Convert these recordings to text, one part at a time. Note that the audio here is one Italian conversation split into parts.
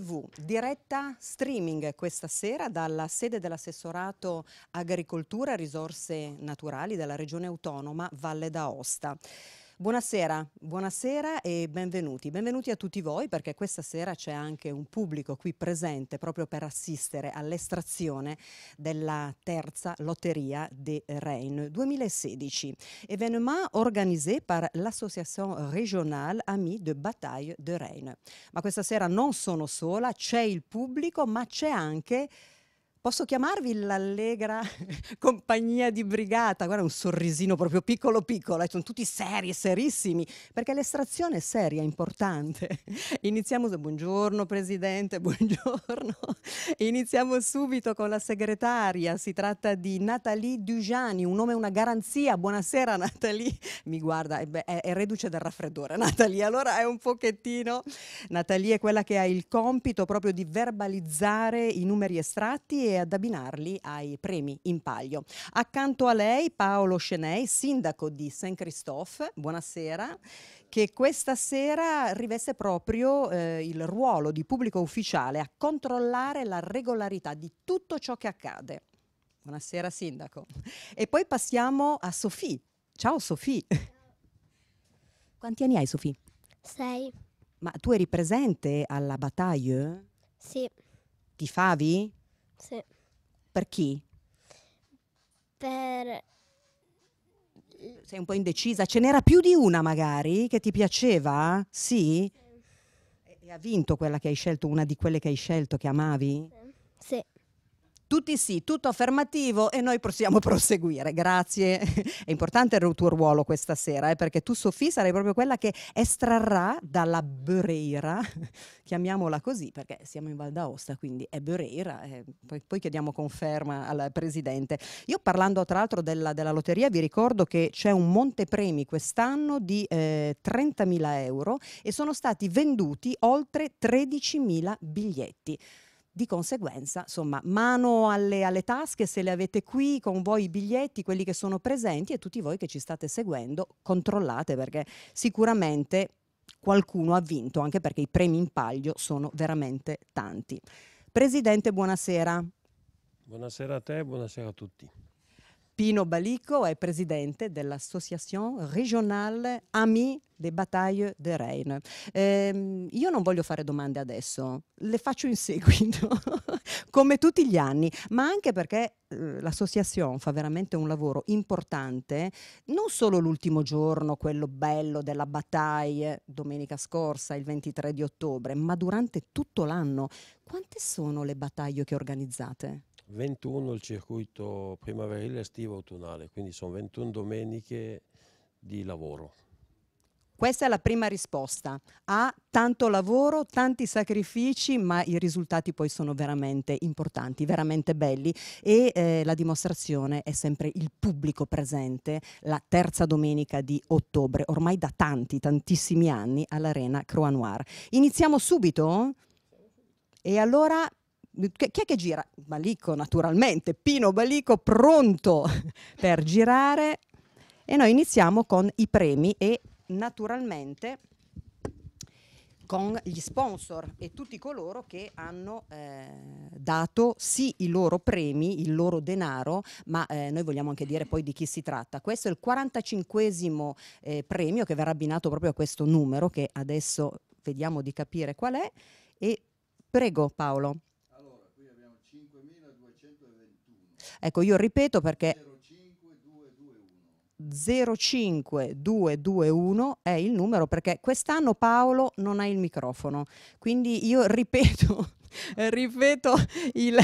TV, diretta streaming questa sera dalla sede dell'assessorato Agricoltura e Risorse Naturali della Regione Autonoma Valle d'Aosta. Buonasera, buonasera e benvenuti. Benvenuti a tutti voi perché questa sera c'è anche un pubblico qui presente proprio per assistere all'estrazione della terza lotteria de Rennes 2016. Evenement organisé par l'Association Régionale Amis de Bataille de Rennes. Ma questa sera non sono sola, c'è il pubblico ma c'è anche Posso chiamarvi l'allegra compagnia di brigata? Guarda, un sorrisino proprio piccolo piccolo, sono tutti seri, serissimi, perché l'estrazione è seria, è importante. Iniziamo, buongiorno Presidente, buongiorno. Iniziamo subito con la segretaria, si tratta di Nathalie Dugiani, un nome e una garanzia. Buonasera Nathalie, mi guarda, è, eh è, è reduce dal raffreddore Nathalie, allora è un pochettino. Nathalie è quella che ha il compito proprio di verbalizzare i numeri estratti ad abbinarli ai premi in palio. Accanto a lei Paolo Scenei, sindaco di Saint Christophe, buonasera, che questa sera riveste proprio eh, il ruolo di pubblico ufficiale a controllare la regolarità di tutto ciò che accade. Buonasera Sindaco. E poi passiamo a Sofì. Ciao Sofì. Quanti anni hai Sofì? Sei. Ma tu eri presente alla battaglia? Sì. Ti favi? Sì. Per chi? Per... Sei un po' indecisa. Ce n'era più di una magari che ti piaceva? Sì? E, e ha vinto quella che hai scelto, una di quelle che hai scelto, che amavi? Sì tutti sì, tutto affermativo e noi possiamo proseguire. Grazie. È importante il tuo ruolo questa sera, eh, perché tu, Sofì, sarai proprio quella che estrarrà dalla Bereira, chiamiamola così, perché siamo in Val d'Aosta, quindi è Bereira. Eh, poi, poi, chiediamo conferma al presidente. Io parlando tra l'altro della, della lotteria, vi ricordo che c'è un montepremi quest'anno di eh, 30.000 euro e sono stati venduti oltre 13.000 biglietti. Di conseguenza, insomma, mano alle, alle, tasche, se le avete qui con voi i biglietti, quelli che sono presenti e tutti voi che ci state seguendo, controllate perché sicuramente qualcuno ha vinto, anche perché i premi in palio sono veramente tanti. Presidente, buonasera. Buonasera a te, buonasera a tutti. Pino Balico è presidente dell'Association Régionale Ami des Batailles de Reine. Eh, io non voglio fare domande adesso, le faccio in seguito, come tutti gli anni, ma anche perché eh, l'associazione fa veramente un lavoro importante, non solo l'ultimo giorno, quello bello della battaglia, domenica scorsa, il 23 di ottobre, ma durante tutto l'anno. Quante sono le battaglie che organizzate? 21 il circuito primaverile, estivo, autunnale, quindi sono 21 domeniche di lavoro. Questa è la prima risposta. Ha tanto lavoro, tanti sacrifici, ma i risultati poi sono veramente importanti, veramente belli e eh, la dimostrazione è sempre il pubblico presente la terza domenica di ottobre, ormai da tanti, tantissimi anni all'Arena Croix Noir. Iniziamo subito? E allora chi è che gira? Balico naturalmente, Pino Balico pronto per girare e noi iniziamo con i premi e naturalmente con gli sponsor e tutti coloro che hanno eh, dato sì i loro premi, il loro denaro, ma eh, noi vogliamo anche dire poi di chi si tratta. Questo è il 45 eh, premio che verrà abbinato proprio a questo numero che adesso vediamo di capire qual è e prego Paolo. Ecco, io ripeto perché 05221 è il numero perché quest'anno Paolo non ha il microfono, quindi io ripeto eh, ripeto il,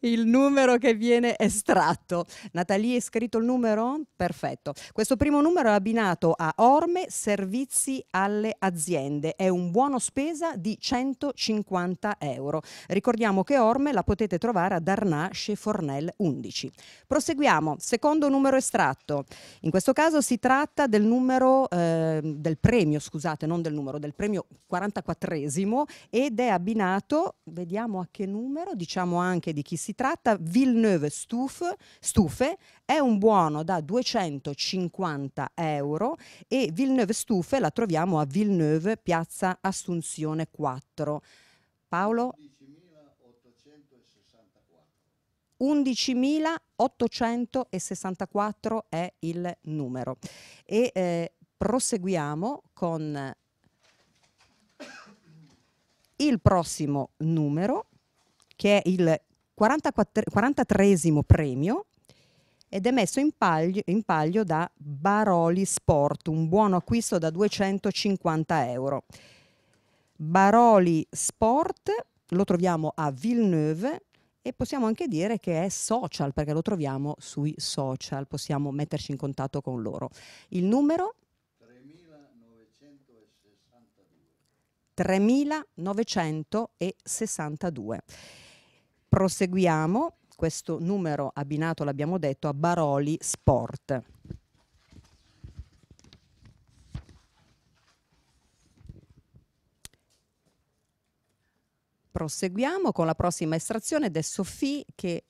il, numero che viene estratto. Nathalie hai scritto il numero? Perfetto. Questo primo numero è abbinato a Orme Servizi alle aziende. È un buono spesa di 150 euro. Ricordiamo che Orme la potete trovare a Darnà chez Fornel 11. Proseguiamo. Secondo numero estratto. In questo caso si tratta del numero eh, del premio, scusate, non del numero, del premio 44 ed è abbinato vediamo a che numero, diciamo anche di chi si tratta, Villeneuve Stufe, Stufe è un buono da 250 euro e Villeneuve Stufe la troviamo a Villeneuve, piazza Assunzione 4. Paolo? 11.864 è il numero. E eh, proseguiamo con il prossimo numero, che è il 44, 43 premio, ed è messo in paglio, in paglio, da Baroli Sport, un buono acquisto da 250 euro. Baroli Sport lo troviamo a Villeneuve e possiamo anche dire che è social perché lo troviamo sui social, possiamo metterci in contatto con loro. Il numero 3.962. Proseguiamo, questo numero abbinato, l'abbiamo detto, a Baroli Sport. Proseguiamo con la prossima estrazione ed è Sofì che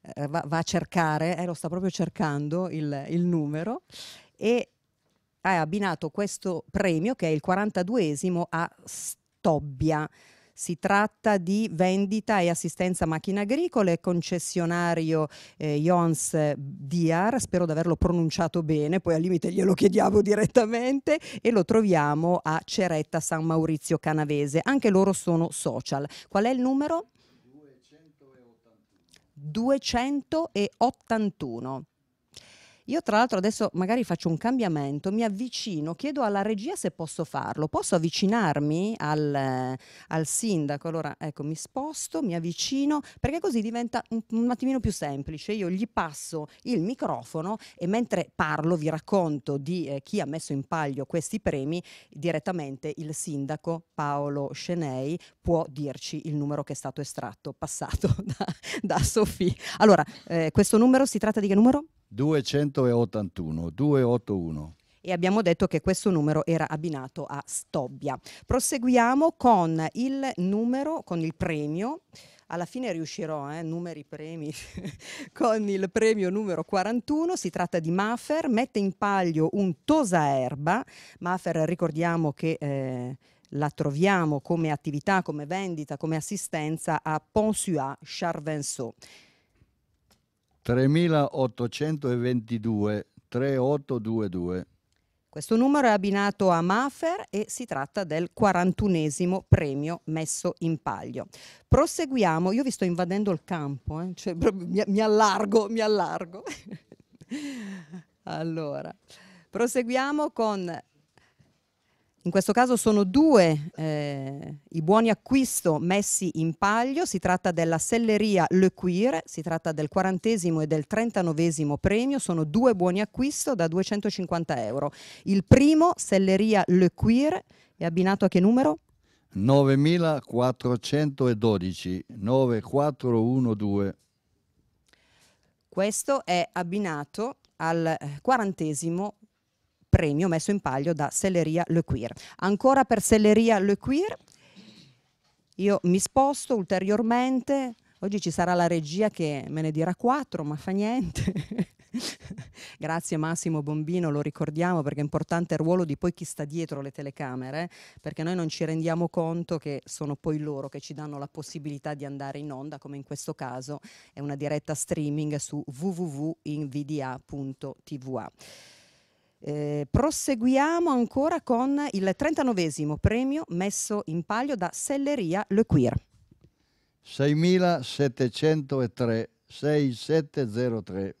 eh, va, va, a cercare, eh, lo sta proprio cercando il, il numero e ha abbinato questo premio, che è il 42esimo, a Stobbia. Si tratta di vendita e assistenza macchine agricole, concessionario eh, Jons Diar, spero di averlo pronunciato bene, poi al limite glielo chiediamo direttamente, e lo troviamo a Ceretta San Maurizio Canavese. Anche loro sono social. Qual è il numero? 281. 281. Io tra l'altro adesso magari faccio un cambiamento, mi avvicino, chiedo alla regia se posso farlo. Posso avvicinarmi al, eh, al sindaco? Allora, ecco, mi sposto, mi avvicino, perché così diventa un, un attimino più semplice. Io gli passo il microfono e mentre parlo vi racconto di eh, chi ha messo in paglio questi premi, direttamente il sindaco Paolo Scenei può dirci il numero che è stato estratto, passato da, da Sofì. Allora, eh, questo numero si tratta di che numero? 281, 281 e abbiamo detto che questo numero era abbinato a Stobbia. Proseguiamo con il numero, con il premio. Alla fine riuscirò, eh, numeri premi, con il premio numero 41, si tratta di Maffer, mette in palio un tosaerba, erba. Maffer ricordiamo che... Eh, la troviamo come attività, come vendita, come assistenza a Ponsua Charvenceau. 3822 3822. Questo numero è abbinato a Mafer e si tratta del 41 esimo premio messo in palio. Proseguiamo, io vi sto invadendo il campo, eh? cioè, mi, mi allargo, mi allargo. allora, proseguiamo con in questo caso sono due eh, i buoni acquisto messi in palio, si tratta della Selleria Le Cuir, si tratta del quarantesimo e del trentanovesimo premio, sono due buoni acquisto da 250 euro. Il primo, Selleria Le Cuir, è abbinato a che numero? 9412, 9412. Questo è abbinato al eh, quarantesimo premio messo in palio da Selleria Le Queer. Ancora per Selleria Le Queer, io mi sposto ulteriormente, oggi ci sarà la regia che me ne dirà quattro, ma fa niente. Grazie Massimo Bombino, lo ricordiamo perché è importante il ruolo di poi chi sta dietro le telecamere, perché noi non ci rendiamo conto che sono poi loro che ci danno la possibilità di andare in onda, come in questo caso è una diretta streaming su www.invda.tva. Eh, proseguiamo ancora con il 39 esimo premio messo in palio da Selleria Le Queer. 6703 6703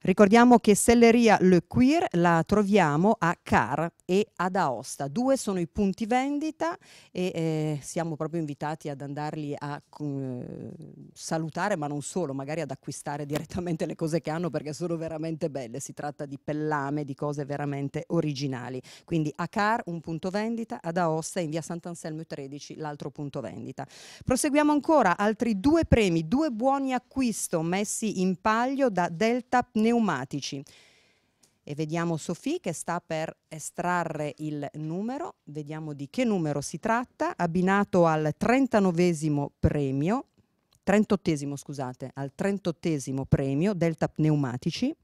Ricordiamo che Selleria Le Queer la troviamo a Car e ad Aosta. Due sono i punti vendita e eh, siamo proprio invitati ad andarli a eh, salutare, ma non solo, magari ad acquistare direttamente le cose che hanno perché sono veramente belle. Si tratta di pellame, di cose veramente originali. Quindi a Car un punto vendita, ad Aosta in via Sant'Anselmo 13 l'altro punto vendita. Proseguiamo ancora, altri due premi, due buoni acquisto messi in paglio da Delta Pneumatici e vediamo Sofì che sta per estrarre il numero, vediamo di che numero si tratta, abbinato al 39 premio, 38 scusate, al 38 premio Delta Pneumatici.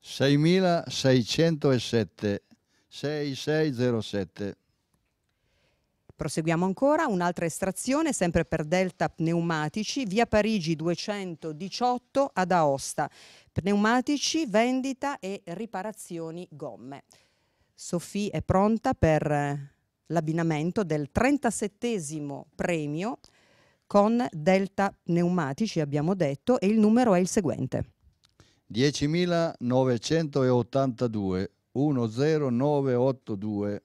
6607 6607 Proseguiamo ancora, un'altra estrazione sempre per Delta Pneumatici, via Parigi 218 ad Aosta. Pneumatici, vendita e riparazioni gomme. Sofì è pronta per eh, l'abbinamento del 37 premio con Delta Pneumatici, abbiamo detto, e il numero è il seguente. 10.982 10982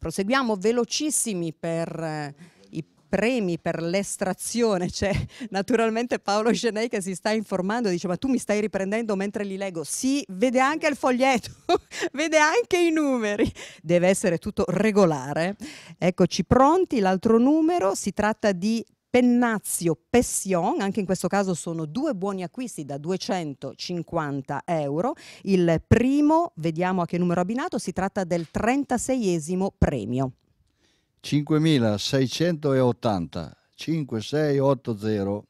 Proseguiamo velocissimi per eh, i premi per l'estrazione, c'è naturalmente Paolo Genei che si sta informando, dice ma tu mi stai riprendendo mentre li leggo, sì, vede anche il foglietto, vede anche i numeri, deve essere tutto regolare. Eccoci pronti, l'altro numero, si tratta di Pennazio Pession, anche in questo caso sono due buoni acquisti da 250 euro. Il primo, vediamo a che numero abbinato, si tratta del 36esimo premio. 5680 5680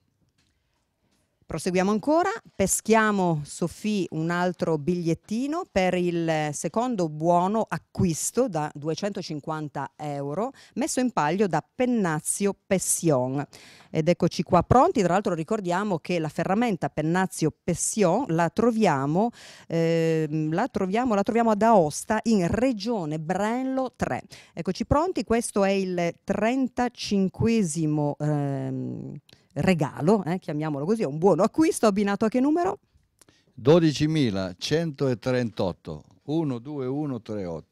Proseguiamo ancora, peschiamo Sofì un altro bigliettino per il secondo buono acquisto da 250 euro messo in paglio da Pennazio Pession. Ed eccoci qua pronti, tra l'altro ricordiamo che la ferramenta Pennazio Pession la troviamo, eh, la troviamo, la troviamo ad Aosta in regione Brenlo 3. Eccoci pronti, questo è il 35 ehm, regalo, eh, chiamiamolo così, è un buono acquisto abbinato a che numero? 12.138, 12138.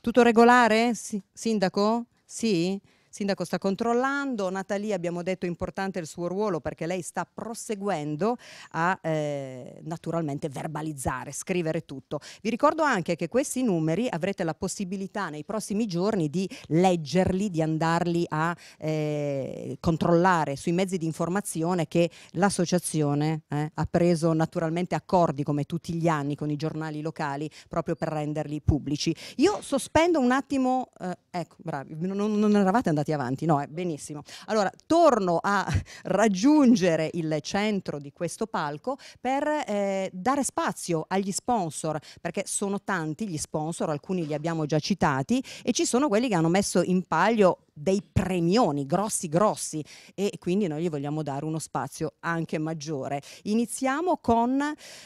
Tutto regolare, S- sindaco? Sì? sindaco sta controllando, Natalia abbiamo detto importante il suo ruolo perché lei sta proseguendo a eh, naturalmente verbalizzare, scrivere tutto. Vi ricordo anche che questi numeri avrete la possibilità nei prossimi giorni di leggerli, di andarli a eh, controllare sui mezzi di informazione che l'associazione eh, ha preso naturalmente accordi come tutti gli anni con i giornali locali proprio per renderli pubblici. Io sospendo un attimo, eh, ecco, bravi, non, non eravate andati andati avanti. No, è benissimo. Allora, torno a raggiungere il centro di questo palco per eh, dare spazio agli sponsor, perché sono tanti gli sponsor, alcuni li abbiamo già citati, e ci sono quelli che hanno messo in palio dei premioni grossi grossi e quindi noi gli vogliamo dare uno spazio anche maggiore. Iniziamo con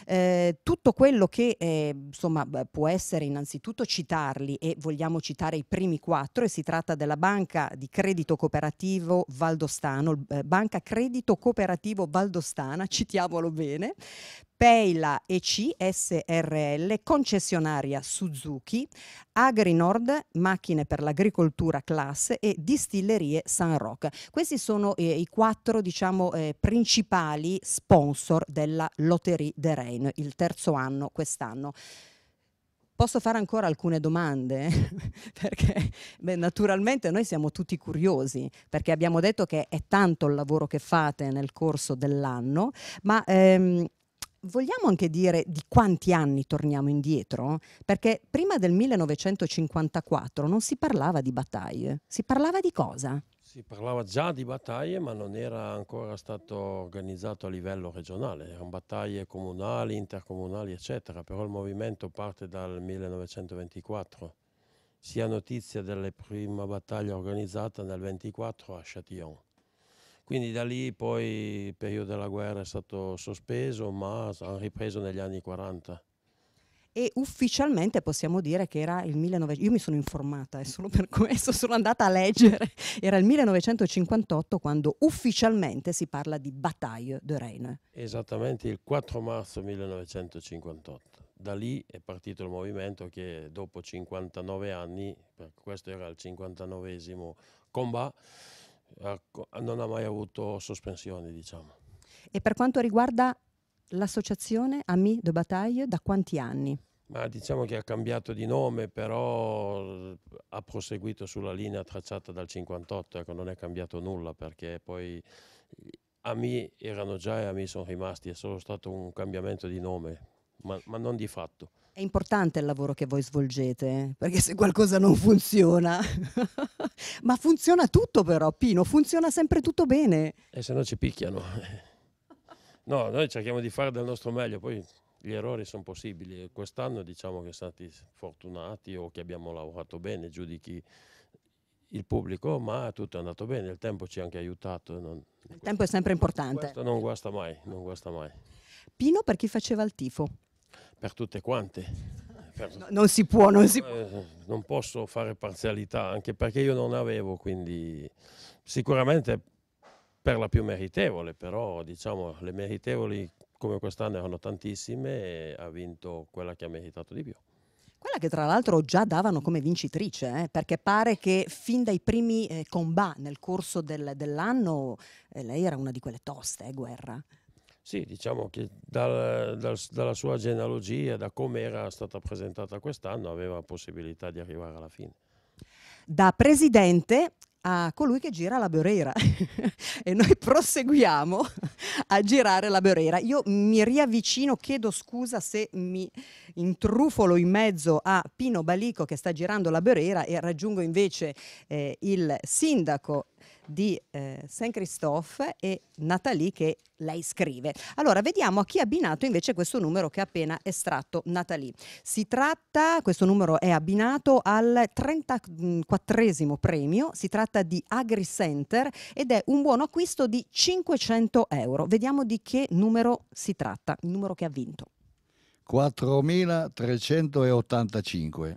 eh, tutto quello che eh, insomma può essere innanzitutto citarli e vogliamo citare i primi quattro e si tratta della Banca di Credito Cooperativo Valdostano, eh, Banca Credito Cooperativo Valdostana, citiamolo bene, Peila EC SRL, concessionaria Suzuki, Agrinord, macchine per l'agricoltura Class e distillerie San Roque. Questi sono eh, i quattro diciamo, eh, principali sponsor della Lotterie de Rennes, il terzo anno quest'anno posso fare ancora alcune domande? perché beh, naturalmente noi siamo tutti curiosi, perché abbiamo detto che è tanto il lavoro che fate nel corso dell'anno, ma ehm, vogliamo anche dire di quanti anni torniamo indietro? Perché prima del 1954 non si parlava di battaglie, si parlava di cosa? Si parlava già di battaglie, ma non era ancora stato organizzato a livello regionale, erano battaglie comunali, intercomunali, eccetera, però il movimento parte dal 1924. Si ha notizia della prima battaglia organizzata nel 1924 a Châtillon. Quindi da lì poi il periodo della guerra è stato sospeso, ma hanno ripreso negli anni 40 e ufficialmente possiamo dire che era il 1900, io mi sono informata è solo per questo, sono andata a leggere, era il 1958 quando ufficialmente si parla di Bataille de Reine Esattamente il 4 marzo 1958. Da lì è partito il movimento che dopo 59 anni, questo era il 59esimo combat, non ha mai avuto sospensioni, diciamo. E per quanto riguarda l'associazione Ami de Bataille da quanti anni? Ma diciamo che ha cambiato di nome, però ha proseguito sulla linea tracciata dal 58, ecco, non è cambiato nulla perché poi Ami erano già e Ami sono rimasti, è solo stato un cambiamento di nome, ma, ma non di fatto. È importante il lavoro che voi svolgete, eh? perché se qualcosa non funziona, ma funziona tutto però, Pino, funziona sempre tutto bene. E se no ci picchiano. No, noi cerchiamo di fare del nostro meglio, poi gli errori sono possibili. Quest'anno diciamo che siamo stati fortunati o che abbiamo lavorato bene, giudichi il pubblico, ma tutto è andato bene, il tempo ci ha anche aiutato. Non... il questo, tempo è sempre importante. Questo non guasta mai, non guasta mai. Pino per chi faceva il tifo? Per tutte quante. Per... No, non si può, non si può. Eh, non posso fare parzialità, anche perché io non avevo, quindi sicuramente per la più meritevole, però diciamo le meritevoli come quest'anno erano tantissime e ha vinto quella che ha meritato di più. Quella che tra l'altro già davano come vincitrice, eh, perché pare che fin dai primi eh, combat nel corso del, dell'anno eh, lei era una di quelle toste, eh, guerra. Sì, diciamo che dal, dal, dalla sua genealogia, da come era stata presentata quest'anno, aveva possibilità di arrivare alla fine. Da presidente a colui che gira la Beurera e noi proseguiamo a girare la Beurera. Io mi riavvicino, chiedo scusa se mi intrufolo in mezzo a Pino Balico che sta girando la Beurera e raggiungo invece eh, il sindaco di eh, Saint Christophe e Nathalie che lei scrive. Allora, vediamo a chi è abbinato invece questo numero che ha appena estratto Nathalie. Si tratta, questo numero è abbinato al 34 premio, si tratta di Agri Center ed è un buon acquisto di 500 euro. Vediamo di che numero si tratta, il numero che ha vinto. 4.385.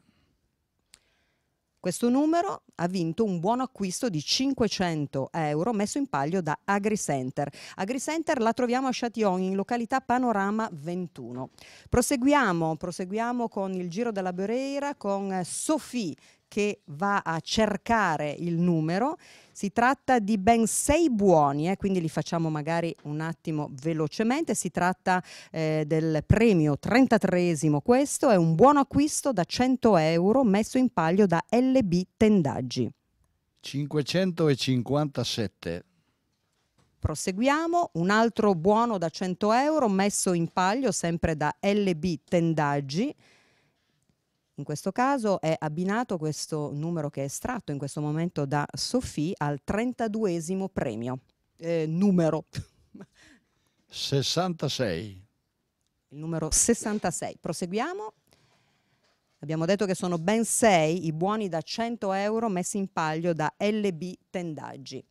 Questo numero ha vinto un buon acquisto di 500 euro messo in palio da AgriCenter. AgriCenter la troviamo a Châtillon in località Panorama 21. Proseguiamo, proseguiamo con il giro della Bereira con eh, Sophie che va a cercare il numero. Si tratta di ben sei buoni, eh, quindi li facciamo magari un attimo velocemente. Si tratta eh, del premio 33 questo è un buon acquisto da 100 euro messo in palio da LB Tendaggi. 557. Proseguiamo, un altro buono da 100 euro messo in palio sempre da LB Tendaggi in questo caso è abbinato questo numero che è estratto in questo momento da Sofì al 32 premio. Eh, numero 66. Il numero 66. Proseguiamo. Abbiamo detto che sono ben 6 i buoni da 100 euro messi in paglio da LB Tendaggi.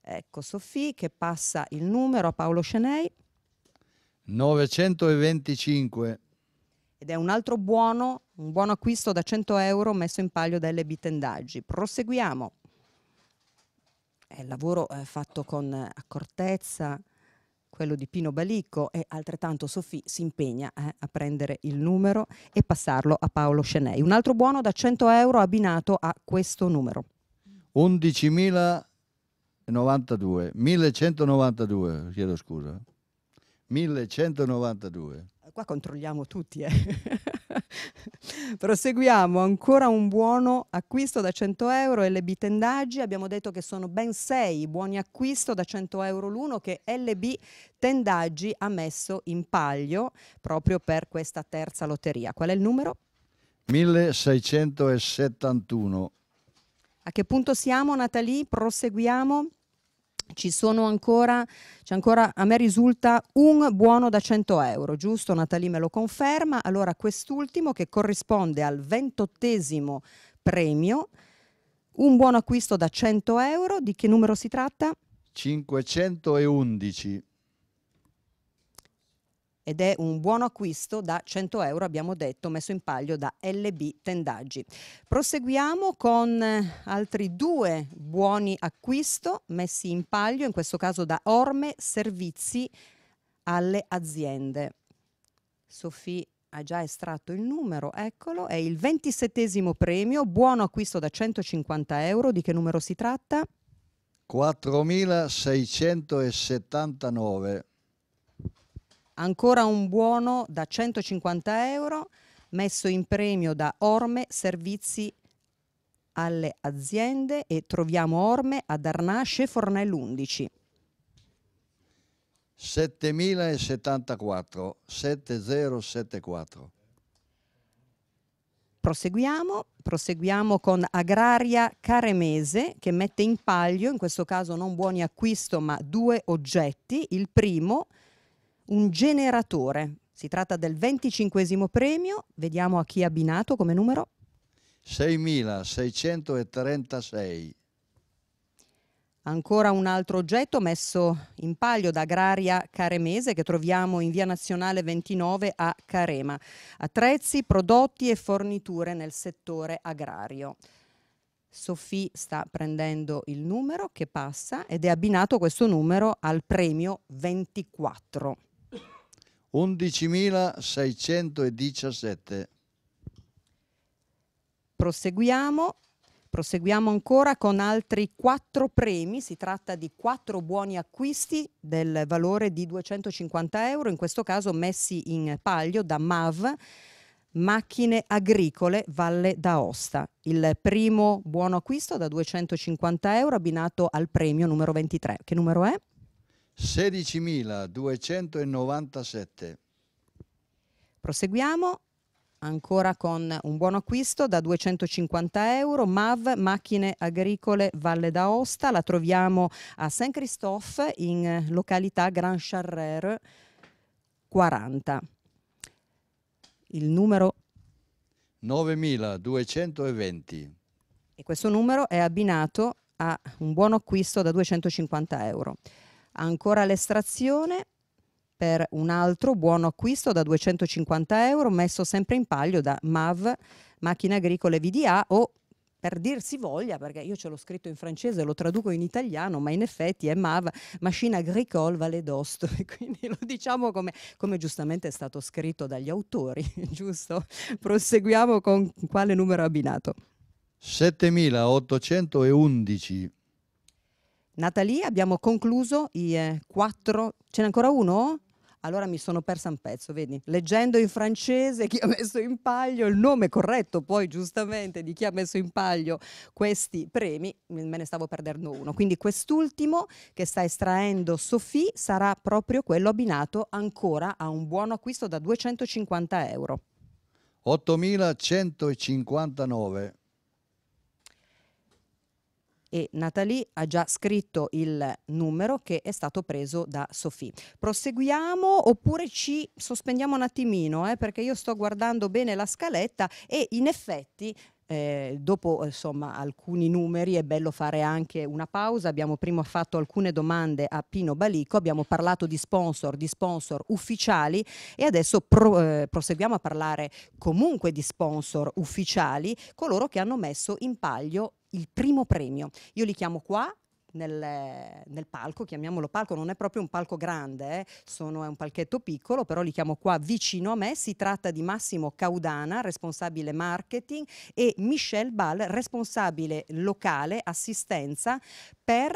Ecco Sofì che passa il numero a Paolo Scenei. 925 ed è un altro buono, un buon acquisto da 100 euro messo in palio dalle bitendaggi. Proseguiamo. È eh, il lavoro eh, fatto con accortezza, quello di Pino Balicco e altrettanto Sofì si impegna eh, a prendere il numero e passarlo a Paolo Scenei. Un altro buono da 100 euro abbinato a questo numero. 11.092, 1192, chiedo scusa, 1192. Eh, qua controlliamo tutti, eh. Proseguiamo, ancora un buono acquisto da 100 euro LB Tendaggi, abbiamo detto che sono ben 6 buoni acquisto da 100 euro l'uno che LB Tendaggi ha messo in paglio proprio per questa terza lotteria. Qual è il numero? 1671. A che punto siamo Natali? Proseguiamo? ci sono ancora, c'è ancora, a me risulta un buono da 100 euro, giusto? Natalie me lo conferma. Allora quest'ultimo che corrisponde al ventottesimo premio, un buono acquisto da 100 euro, di che numero si tratta? 511 ed è un buon acquisto da 100 euro, abbiamo detto, messo in palio da LB Tendaggi. Proseguiamo con eh, altri due buoni acquisto messi in palio, in questo caso da Orme Servizi alle aziende. Sofì ha già estratto il numero, eccolo, è il ventisettesimo premio, buono acquisto da 150 euro, di che numero si tratta? 4679. Ancora un buono da 150 euro messo in premio da Orme Servizi alle aziende e troviamo Orme ad Arnasce Fornello 11. 7074 7074 Proseguiamo, proseguiamo con Agraria Caremese che mette in palio, in questo caso non buoni acquisto ma due oggetti, il primo è un generatore. Si tratta del venticinquesimo premio, vediamo a chi è abbinato come numero. 6.636. Ancora un altro oggetto messo in palio da Agraria Caremese che troviamo in via nazionale 29 a Carema. Attrezzi, prodotti e forniture nel settore agrario. Sofì sta prendendo il numero che passa ed è abbinato questo numero al premio 24. 11.617. Proseguiamo. Proseguiamo ancora con altri quattro premi, si tratta di quattro buoni acquisti del valore di 250 euro, in questo caso messi in paglio da MAV, Macchine Agricole Valle d'Aosta. Il primo buono acquisto da 250 euro abbinato al premio numero 23. Che numero è? 16.297. Proseguiamo ancora con un buon acquisto da 250 euro, MAV, Macchine Agricole Valle d'Aosta, la troviamo a Saint Christophe in località Grand Charrer 40. Il numero 9.220. E questo numero è abbinato a un buon acquisto da 250 euro. Ancora l'estrazione per un altro buono acquisto da 250 euro messo sempre in paglio da MAV, Macchine Agricole VDA o per dirsi voglia, perché io ce l'ho scritto in francese, lo traduco in italiano, ma in effetti è MAV, Machine Agricole Valle d'Osto, quindi lo diciamo come, come, giustamente è stato scritto dagli autori, giusto? Proseguiamo con quale numero abbinato? 7811 Natalie, abbiamo concluso i eh, quattro. Ce n'è ancora uno? Allora mi sono persa un pezzo, vedi? Leggendo in francese chi ha messo in paglio, il nome corretto poi giustamente di chi ha messo in paglio questi premi, me ne stavo perdendo uno. Quindi quest'ultimo che sta estraendo Sofì sarà proprio quello abbinato ancora a un buono acquisto da 250 euro. 8.159 e Nathalie ha già scritto il numero che è stato preso da Sofì. Proseguiamo oppure ci sospendiamo un attimino eh, perché io sto guardando bene la scaletta e in effetti eh, dopo eh, insomma, alcuni numeri è bello fare anche una pausa. Abbiamo prima fatto alcune domande a Pino Balico, abbiamo parlato di sponsor, di sponsor ufficiali e adesso pro, eh, proseguiamo a parlare comunque di sponsor ufficiali, coloro che hanno messo in paglio il primo premio. Io li chiamo qua, nel, nel, palco, chiamiamolo palco, non è proprio un palco grande, eh? Sono, è un palchetto piccolo, però li chiamo qua vicino a me, si tratta di Massimo Caudana, responsabile marketing, e Michelle Ball, responsabile locale assistenza per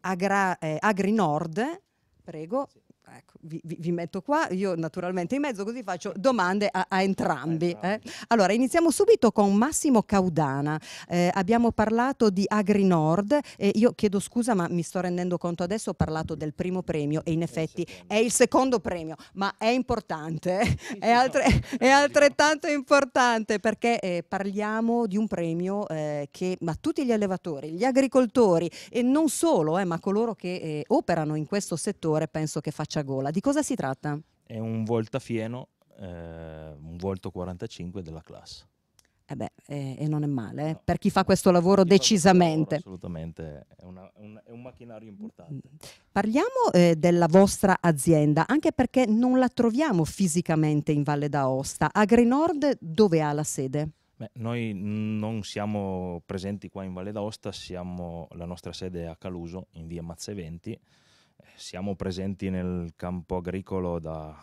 Agra, eh, AgriNord, prego, ecco, vi, vi, metto qua, io naturalmente in mezzo così faccio domande a, a entrambi. Eh? Allora, iniziamo subito con Massimo Caudana. Eh, abbiamo parlato di AgriNord e io chiedo scusa ma mi sto rendendo conto adesso, ho parlato del primo premio e in effetti il è il secondo premio, ma è importante, eh. è, altre, è, altrettanto importante perché eh, parliamo di un premio eh, che ma tutti gli allevatori, gli agricoltori e non solo, ma coloro che operano in questo settore penso che facciano schiacciagola. Di cosa si tratta? È un voltafieno, eh, un volto 45 della classe. Eh beh, eh, e non è male, eh. no, per chi fa questo lavoro decisamente. Questo lavoro, assolutamente, è, una, un, è, un, macchinario importante. Mm. Parliamo eh, della vostra azienda, anche perché non la troviamo fisicamente in Valle d'Aosta. Agrinord dove ha la sede? Beh, noi non siamo presenti qua in Valle d'Aosta, la nostra sede è a Caluso, in via Mazzeventi siamo presenti nel campo agricolo da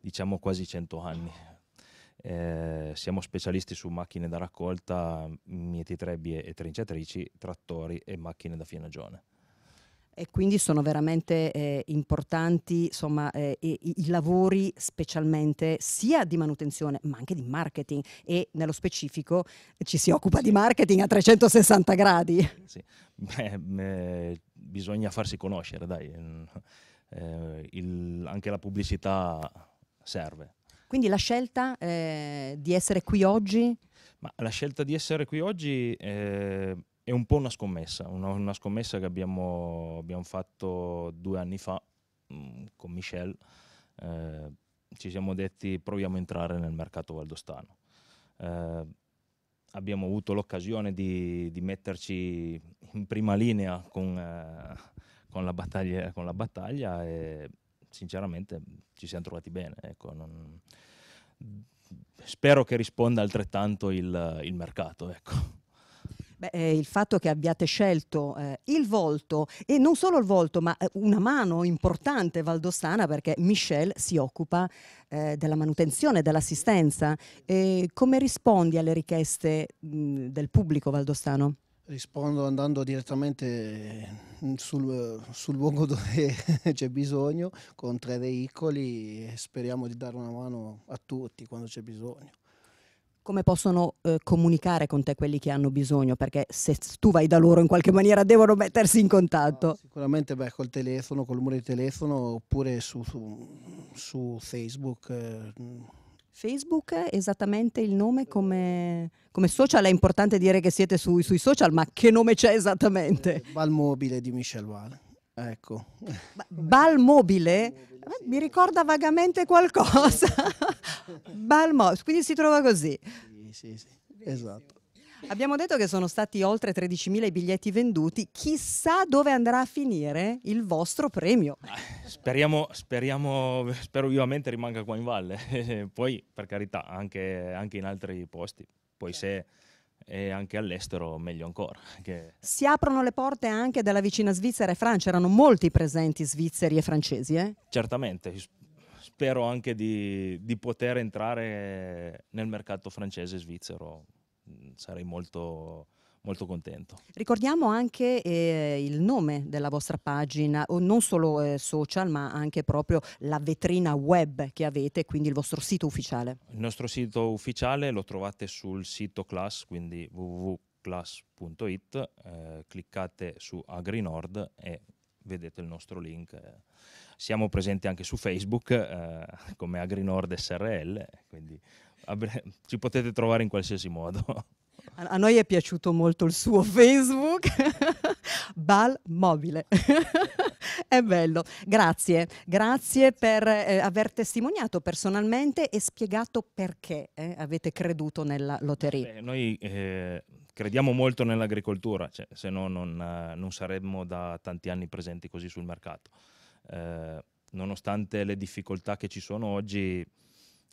diciamo quasi 100 anni. Eh, siamo specialisti su macchine da raccolta, mieti e trinciatrici, trattori e macchine da fianagione. E quindi sono veramente eh, importanti insomma, eh, i, i, lavori specialmente sia di manutenzione ma anche di marketing e nello specifico ci si occupa di marketing a 360 gradi. Sì. Beh, eh, bisogna farsi conoscere, dai. Mm, eh, il, anche la pubblicità serve. Quindi la scelta eh, di essere qui oggi? Ma la scelta di essere qui oggi eh, è un po' una scommessa, una, una scommessa che abbiamo, abbiamo, fatto due anni fa mh, mm, con Michel. Eh, ci siamo detti proviamo a entrare nel mercato valdostano. Eh, abbiamo avuto l'occasione di, di, metterci in prima linea con, eh, con la battaglia, con la battaglia e sinceramente ci siamo trovati bene. Ecco, non... Spero che risponda altrettanto il, il mercato. Ecco. Beh, eh, il fatto che abbiate scelto eh, il volto e non solo il volto, ma eh, una mano importante valdostana perché Michelle si occupa eh, della manutenzione, dell'assistenza. come rispondi alle richieste mh, del pubblico valdostano? Rispondo andando direttamente sul, sul, luogo dove c'è bisogno con tre veicoli e speriamo di dare una mano a tutti quando c'è bisogno come possono eh, comunicare con te quelli che hanno bisogno? Perché se tu vai da loro in qualche maniera devono mettersi in contatto. No, sicuramente beh, col telefono, col numero di telefono oppure su, su, su Facebook. Eh. Facebook esattamente il nome come, come, social, è importante dire che siete su, sui social, ma che nome c'è esattamente? Eh, Balmobile di Michel Val. Ecco. Ba Balmobile? eh, mi ricorda vagamente qualcosa. Balmos, quindi si trova così. Sì, sì, sì. esatto. Abbiamo detto che sono stati oltre 13.000 i biglietti venduti, chissà dove andrà a finire il vostro premio. Ah, speriamo, speriamo spero vivamente rimanga qua in valle, poi per carità anche, anche in altri posti, poi certo. se e anche all'estero meglio ancora. Che... Si aprono le porte anche dalla vicina Svizzera e Francia, erano molti presenti svizzeri e francesi. Eh? Certamente, spero anche di, di, poter entrare nel mercato francese e svizzero, sarei molto molto contento. Ricordiamo anche eh, il nome della vostra pagina, non solo eh, social ma anche proprio la vetrina web che avete, quindi il vostro sito ufficiale. Il nostro sito ufficiale lo trovate sul sito Class, quindi www.class.it, eh, cliccate su AgriNord e vedete il nostro link. Siamo presenti anche su Facebook eh, come AgriNord SRL, quindi ci potete trovare in qualsiasi modo. A, a noi è piaciuto molto il suo Facebook, Bal Mobile. è bello. Grazie, grazie per eh, aver testimoniato personalmente e spiegato perché eh, avete creduto nella lotteria. Beh, noi eh, crediamo molto nell'agricoltura, cioè, se no non, eh, non, saremmo da tanti anni presenti così sul mercato. Eh, nonostante le difficoltà che ci sono oggi,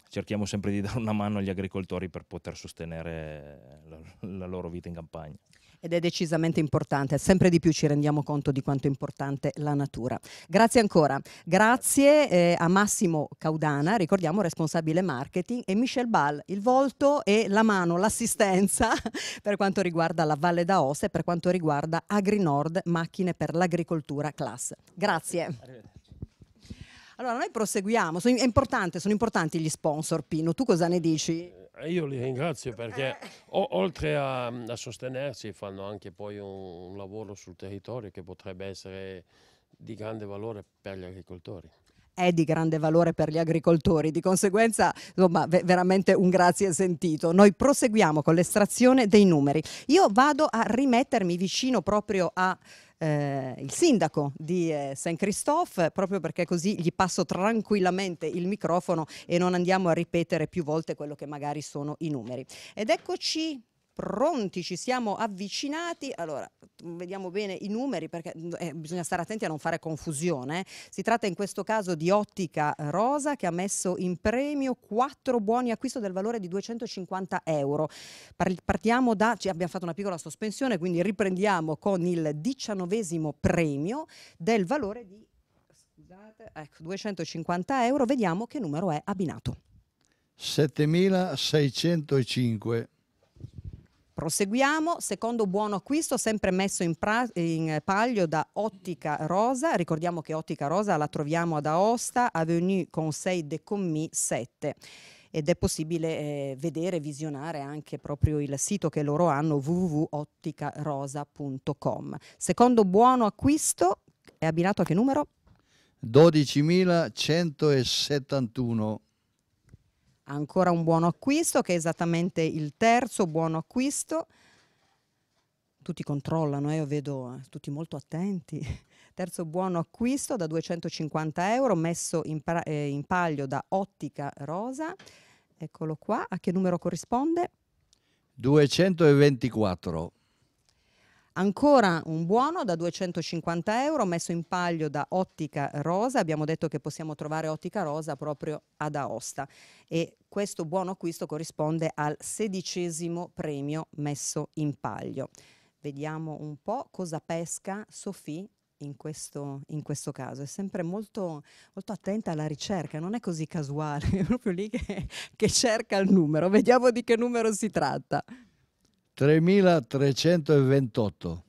cerchiamo sempre di dare una mano agli agricoltori per poter sostenere la, la loro vita in campagna ed è decisamente importante, sempre di più ci rendiamo conto di quanto è importante la natura. Grazie ancora, grazie eh, a Massimo Caudana, ricordiamo responsabile marketing, e Michel Ball, il volto e la mano, l'assistenza per quanto riguarda la Valle d'Aosta e per quanto riguarda AgriNord, macchine per l'agricoltura class. Grazie. Allora, noi proseguiamo, sono, sono importanti gli sponsor, Pino, tu cosa ne dici? Eh, io li ringrazio perché eh. o, oltre a, a, sostenerci fanno anche poi un, un lavoro sul territorio che potrebbe essere di grande valore per gli agricoltori è di grande valore per gli agricoltori, di conseguenza insomma, veramente un grazie sentito. Noi proseguiamo con l'estrazione dei numeri. Io vado a rimettermi vicino proprio a eh, il sindaco di eh, St. Christophe, proprio perché così gli passo tranquillamente il microfono e non andiamo a ripetere più volte quello che magari sono i numeri. Ed eccoci pronti, ci siamo avvicinati. Allora, mm, vediamo bene i numeri perché mm, eh, bisogna stare attenti a non fare confusione. Eh. Si tratta in questo caso di Ottica Rosa che ha messo in premio quattro buoni acquisto del valore di 250 euro. Partiamo da, ci abbiamo fatto una piccola sospensione, quindi riprendiamo con il diciannovesimo premio del valore di scusate, ecco, 250 euro. Vediamo che numero è abbinato. 7605. Proseguiamo, secondo buono acquisto sempre messo in, in, eh, paglio da Ottica Rosa, ricordiamo che Ottica Rosa la troviamo ad Aosta, Avenue Conseil de Commis 7 ed è possibile eh, vedere, visionare anche proprio il sito che loro hanno www.otticarosa.com. Secondo buono acquisto è abbinato a che numero? 12.171 ancora un buono acquisto che è esattamente il terzo buono acquisto. Tutti controllano, eh, io vedo eh, tutti molto attenti. Terzo buono acquisto da 250 euro messo in, eh, in palio da Ottica Rosa. Eccolo qua, a che numero corrisponde? 224. Ancora un buono da 250 euro messo in paglio da Ottica Rosa, abbiamo detto che possiamo trovare Ottica Rosa proprio ad Aosta e questo buono acquisto corrisponde al sedicesimo premio messo in paglio. Vediamo un po' cosa pesca Sofì in questo, in questo, caso. È sempre molto, molto, attenta alla ricerca, non è così casuale, è proprio lì che, che cerca il numero. Vediamo di che numero si tratta. 3328.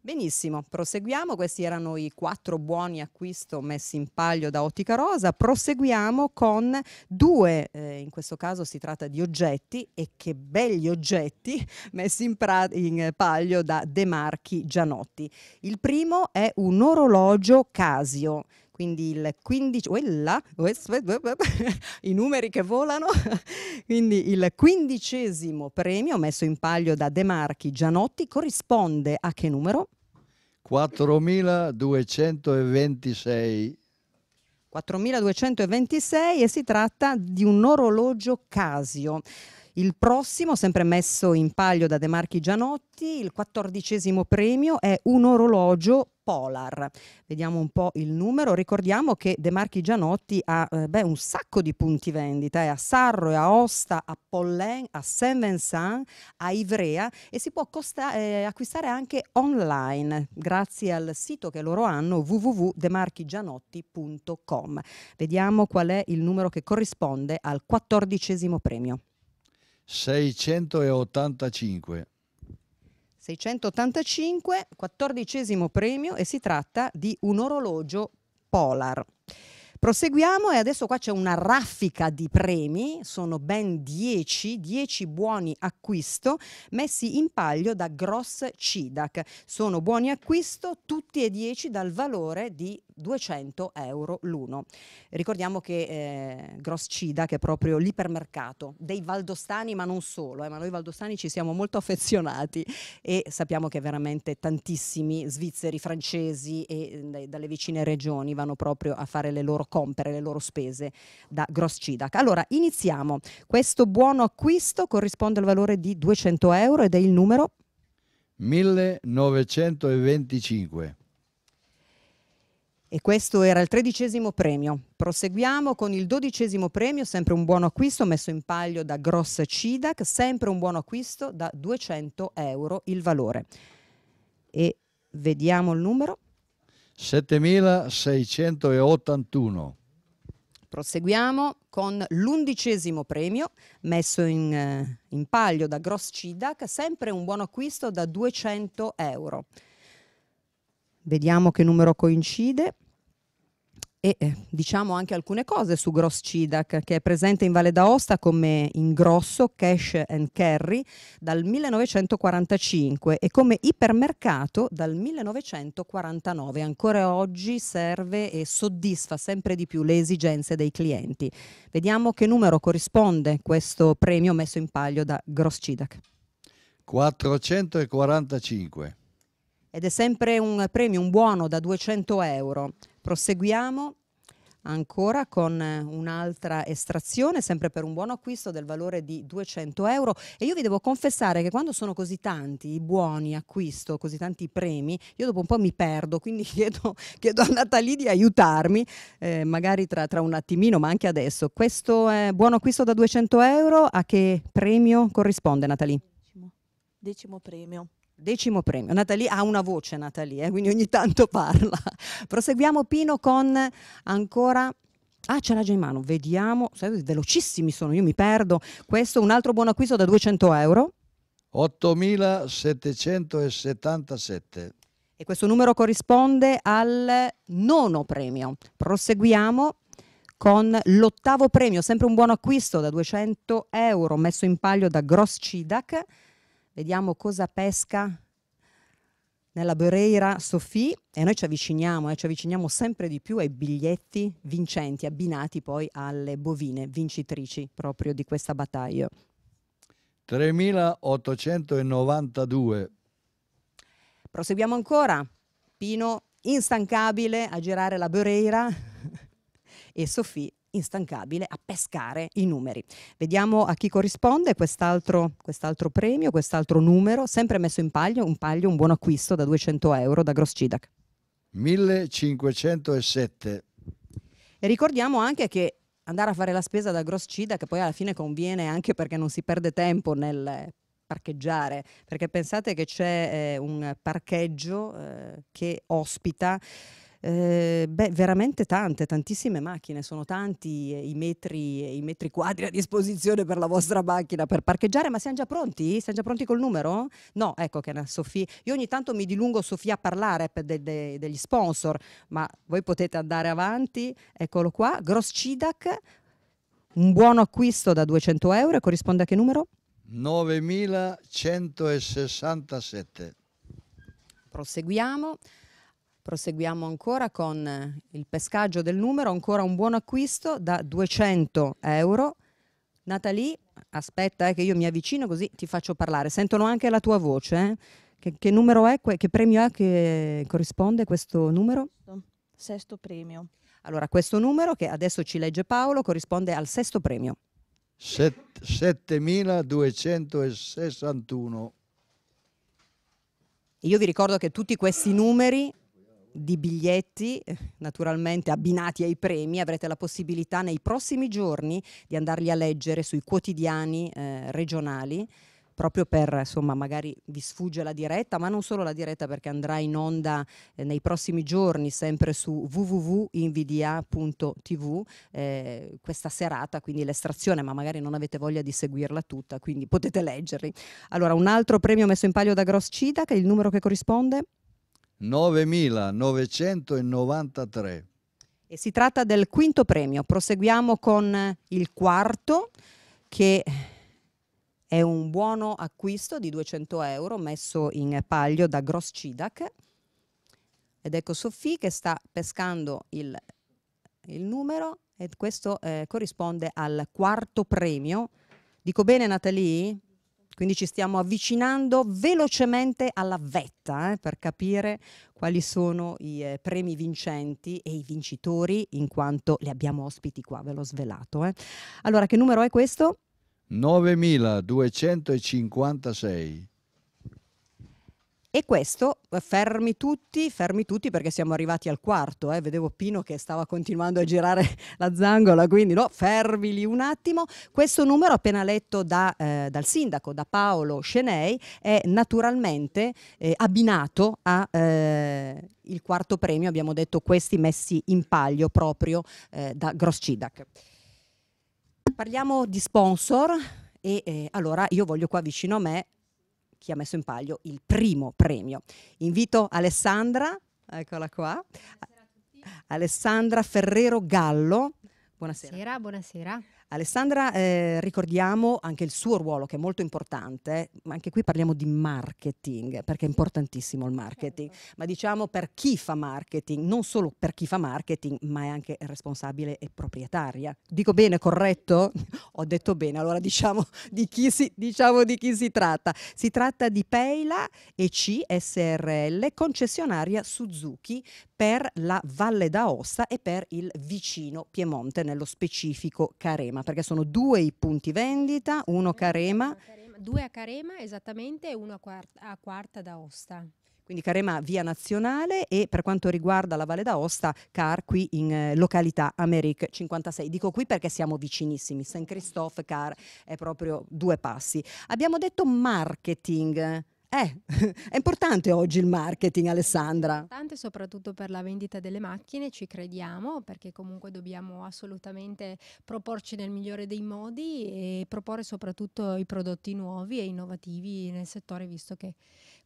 Benissimo, proseguiamo. Questi erano i quattro buoni acquisto messi in palio da Ottica Rosa. Proseguiamo con due, eh, in questo caso si tratta di oggetti e che belli oggetti messi in, in eh, palio da De Marchi Gianotti. Il primo è un orologio Casio quindi il 15, quella, i numeri che volano, quindi il quindicesimo premio messo in palio da De Marchi Gianotti corrisponde a che numero? 4226. 4226 e si tratta di un orologio Casio. Il prossimo, sempre messo in palio da De Marchi Gianotti, il quattordicesimo premio è un orologio Polar. Vediamo un po' il numero. Ricordiamo che De Marchi Gianotti ha eh, beh, un sacco di punti vendita, è eh, a Sarro, a Osta, a Pollen, a Saint-Vincent, a Ivrea e si può costa- eh, acquistare anche online grazie al sito che loro hanno www.demarchigianotti.com. Vediamo qual è il numero che corrisponde al quattordicesimo premio. 685 685, quattordicesimo premio e si tratta di un orologio Polar. Proseguiamo e adesso qua c'è una raffica di premi, sono ben 10, 10 buoni acquisto messi in paglio da Gross Cidac. Sono buoni acquisto tutti e 10 dal valore di 200 euro l'uno. Ricordiamo che eh, Gross Cidac è proprio l'ipermercato dei Valdostani, ma non solo, eh, ma noi Valdostani ci siamo molto affezionati e sappiamo che veramente tantissimi svizzeri, francesi e eh, dalle vicine regioni vanno proprio a fare le loro compere le loro spese da Gross Cidac. Allora, iniziamo. Questo buono acquisto corrisponde al valore di 200 euro ed è il numero 1925. E questo era il tredicesimo premio. Proseguiamo con il dodicesimo premio, sempre un buon acquisto messo in palio da Gross Cidac, sempre un buon acquisto da 200 euro il valore. E vediamo il numero. 7681. Proseguiamo con l'undicesimo premio messo in, eh, in palio da Gross Cidac, sempre un buon acquisto da 200 euro. Vediamo che numero coincide e eh, diciamo anche alcune cose su Gross Cidac, che è presente in Valle d'Aosta come ingrosso cash and carry dal 1945 e come ipermercato dal 1949. Ancora oggi serve e soddisfa sempre di più le esigenze dei clienti. Vediamo che numero corrisponde questo premio messo in palio da Gross Cidac. 445. Ed è sempre un premio, un buono da 200 euro. Proseguiamo ancora con eh, un'altra estrazione, sempre per un buon acquisto del valore di 200 euro. E io vi devo confessare che quando sono così tanti i buoni acquisto, così tanti premi, io dopo un po' mi perdo, quindi chiedo, chiedo a Natalì di aiutarmi, eh, magari tra, tra, un attimino, ma anche adesso. Questo eh, buon acquisto da 200 euro a che premio corrisponde, Natalì? Decimo premio. Decimo premio. Natalie ha una voce, Natalie, eh, quindi ogni tanto parla. Proseguiamo Pino con ancora... Ah, ce l'ha già in mano, vediamo. velocissimi sono, io mi perdo. Questo, è un altro buon acquisto da 200 euro. 8.777. E questo numero corrisponde al nono premio. Proseguiamo con l'ottavo premio, sempre un buon acquisto da 200 euro, messo in palio da Gross Cidac vediamo cosa pesca nella Bereira Sofì e noi ci avviciniamo, eh, ci avviciniamo sempre di più ai biglietti vincenti, abbinati poi alle bovine vincitrici proprio di questa battaglia. 3892. Proseguiamo ancora. Pino instancabile a girare la Bereira e Sofì instancabile a pescare i numeri. Vediamo a chi corrisponde quest'altro, quest'altro premio, quest'altro numero, sempre messo in palio, un paglio, un buon acquisto da 200 euro da Groscidac. 1507. E ricordiamo anche che andare a fare la spesa da Groscida, che poi alla fine conviene anche perché non si perde tempo nel parcheggiare, perché pensate che c'è eh, un parcheggio eh, che ospita eh, beh, veramente tante, tantissime macchine, sono tanti eh, i metri, i metri quadri a disposizione per la vostra macchina per parcheggiare, ma siamo già pronti? Siamo già pronti col numero? No, ecco che è una Sofì, io ogni tanto mi dilungo Sofia a parlare de, de, degli sponsor, ma voi potete andare avanti, eccolo qua, Gross Cidac, un buono acquisto da 200 euro, corrisponde a che numero? 9167. Proseguiamo. Proseguiamo ancora con eh, il pescaggio del numero, ancora un buon acquisto da 200 euro. Natalie, aspetta eh, che io mi avvicino così ti faccio parlare. Sentono anche la tua voce. Eh. Che, che, numero è? Che premio è che corrisponde questo numero? Sesto premio. Allora, questo numero che adesso ci legge Paolo corrisponde al sesto premio. 7261. Io vi ricordo che tutti questi numeri di biglietti, eh, naturalmente abbinati ai premi, avrete la possibilità nei prossimi giorni di andarli a leggere sui quotidiani eh, regionali proprio per, insomma, magari vi sfugge la diretta, ma non solo la diretta perché andrà in onda eh, nei prossimi giorni sempre su www.invidia.tv eh, questa serata, quindi l'estrazione, ma magari non avete voglia di seguirla tutta, quindi potete leggerli. Allora, un altro premio messo in palio da Gross Cida, che è il numero che corrisponde 9.993. E si tratta del quinto premio. Proseguiamo con il quarto che è un buono acquisto di 200 euro messo in paglio da Gross Cidac. Ed ecco Sofì che sta pescando il, il numero e questo eh, corrisponde al quarto premio. Dico bene Nathalie? Quindi ci stiamo avvicinando velocemente alla vetta eh, per capire quali sono i eh, premi vincenti e i vincitori, in quanto li abbiamo ospiti qua, ve l'ho svelato. Eh. Allora, che numero è questo? 9256. E questo, eh, fermi tutti, fermi tutti perché siamo arrivati al quarto, eh? vedevo Pino che stava continuando a girare la zangola, quindi no, fermili un attimo. Questo numero appena letto da, eh, dal sindaco, da Paolo Scenei, è naturalmente eh, abbinato a eh, il quarto premio, abbiamo detto questi messi in paglio proprio eh, da Groscidac. Parliamo di sponsor e eh, allora io voglio qua vicino a me chi ha messo in palio il primo premio. Invito Alessandra, eccola qua, Alessandra Ferrero Gallo. Buonasera. buonasera. buonasera. Alessandra, eh, ricordiamo anche il suo ruolo che è molto importante, ma anche qui parliamo di marketing, perché è importantissimo il marketing, certo. ma diciamo per chi fa marketing, non solo per chi fa marketing, ma è anche responsabile e proprietaria. Dico bene, corretto? Ho detto bene, allora diciamo di chi si, diciamo di chi si tratta. Si tratta di Peila EC SRL, concessionaria Suzuki, per la Valle d'Aosta e per il vicino Piemonte, nello specifico Carema, perché sono due i punti vendita, uno Carema. Due a Carema esattamente e uno a Quarta, a quarta d'Aosta. Quindi Carema via nazionale e per quanto riguarda la Valle d'Aosta, Car qui in eh, località Americ 56. Dico qui perché siamo vicinissimi, Saint Christophe, Car è proprio due passi. Abbiamo detto marketing eh, è importante oggi il marketing, Alessandra. È importante soprattutto per la vendita delle macchine, ci crediamo, perché comunque dobbiamo assolutamente proporci nel migliore dei modi e proporre soprattutto i prodotti nuovi e innovativi nel settore, visto che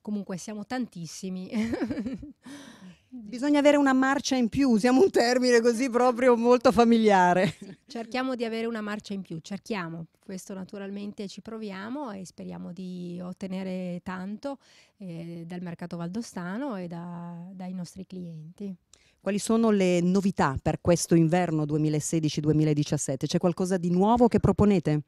comunque siamo tantissimi. Bisogna avere una marcia in più, usiamo un termine così proprio molto familiare. Cerchiamo di avere una marcia in più, cerchiamo, questo naturalmente ci proviamo e speriamo di ottenere tanto eh, dal mercato valdostano e da, dai nostri clienti. Quali sono le novità per questo inverno 2016-2017? C'è qualcosa di nuovo che proponete?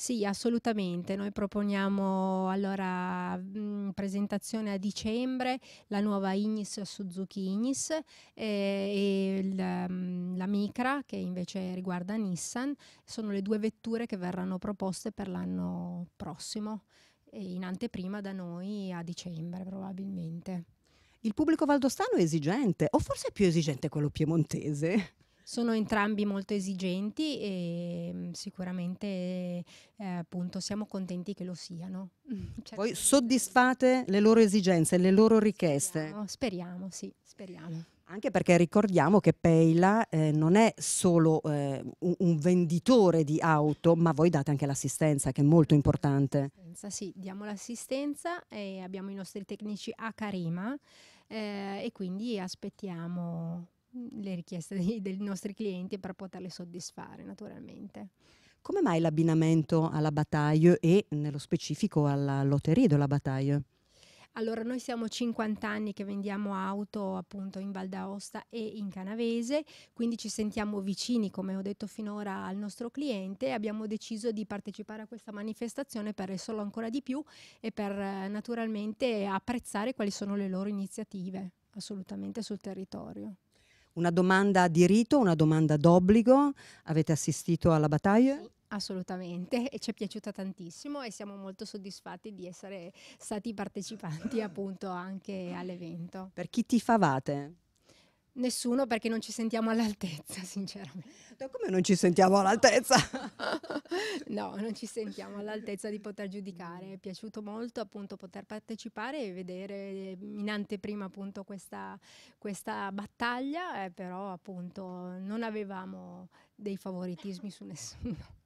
Sì, assolutamente. Noi proponiamo allora mh, mm, presentazione a dicembre la nuova Ignis Suzuki Ignis eh, e il, mh, mm, la Micra che invece riguarda Nissan. Sono le due vetture che verranno proposte per l'anno prossimo, eh, in anteprima da noi a dicembre probabilmente. Il pubblico valdostano è esigente, o forse è più esigente quello piemontese? sono entrambi molto esigenti e mm, sicuramente eh, appunto siamo contenti che lo siano. Certo. Voi soddisfate le loro esigenze, le loro richieste? Speriamo, speriamo sì, speriamo. Anche perché ricordiamo che Peila eh, non è solo eh, un, un, venditore di auto, ma voi date anche l'assistenza, che è molto importante. Sì, diamo l'assistenza e abbiamo i nostri tecnici a Carima eh, e quindi aspettiamo le richieste dei, dei nostri clienti per poterle soddisfare naturalmente. Come mai l'abbinamento alla Bataille e nello specifico alla Lotteria della Bataille? Allora, noi siamo 50 anni che vendiamo auto appunto in Val d'Aosta e in Canavese, quindi ci sentiamo vicini, come ho detto finora, al nostro cliente e abbiamo deciso di partecipare a questa manifestazione per esserlo ancora di più e per naturalmente apprezzare quali sono le loro iniziative assolutamente sul territorio una domanda di rito, una domanda d'obbligo. Avete assistito alla battaglia? Assolutamente, e ci è piaciuta tantissimo e siamo molto soddisfatti di essere stati partecipanti appunto anche all'evento. Per chi ti favate? Nessuno perché non ci sentiamo all'altezza, sinceramente. come non ci sentiamo all'altezza? no, non ci sentiamo all'altezza di poter giudicare. È piaciuto molto appunto poter partecipare e vedere ehm, in anteprima appunto questa, questa battaglia, eh, però appunto non avevamo dei favoritismi su nessuno.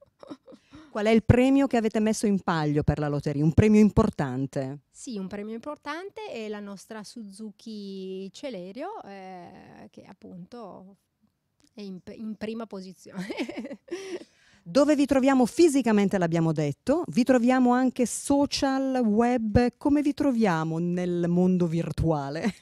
Qual è il premio che avete messo in paglio per la lotteria? Un premio importante? Sì, un premio importante è la nostra Suzuki Celerio, eh, che appunto è in, in prima posizione. Dove vi troviamo fisicamente l'abbiamo detto, vi troviamo anche social, web, come vi troviamo nel mondo virtuale?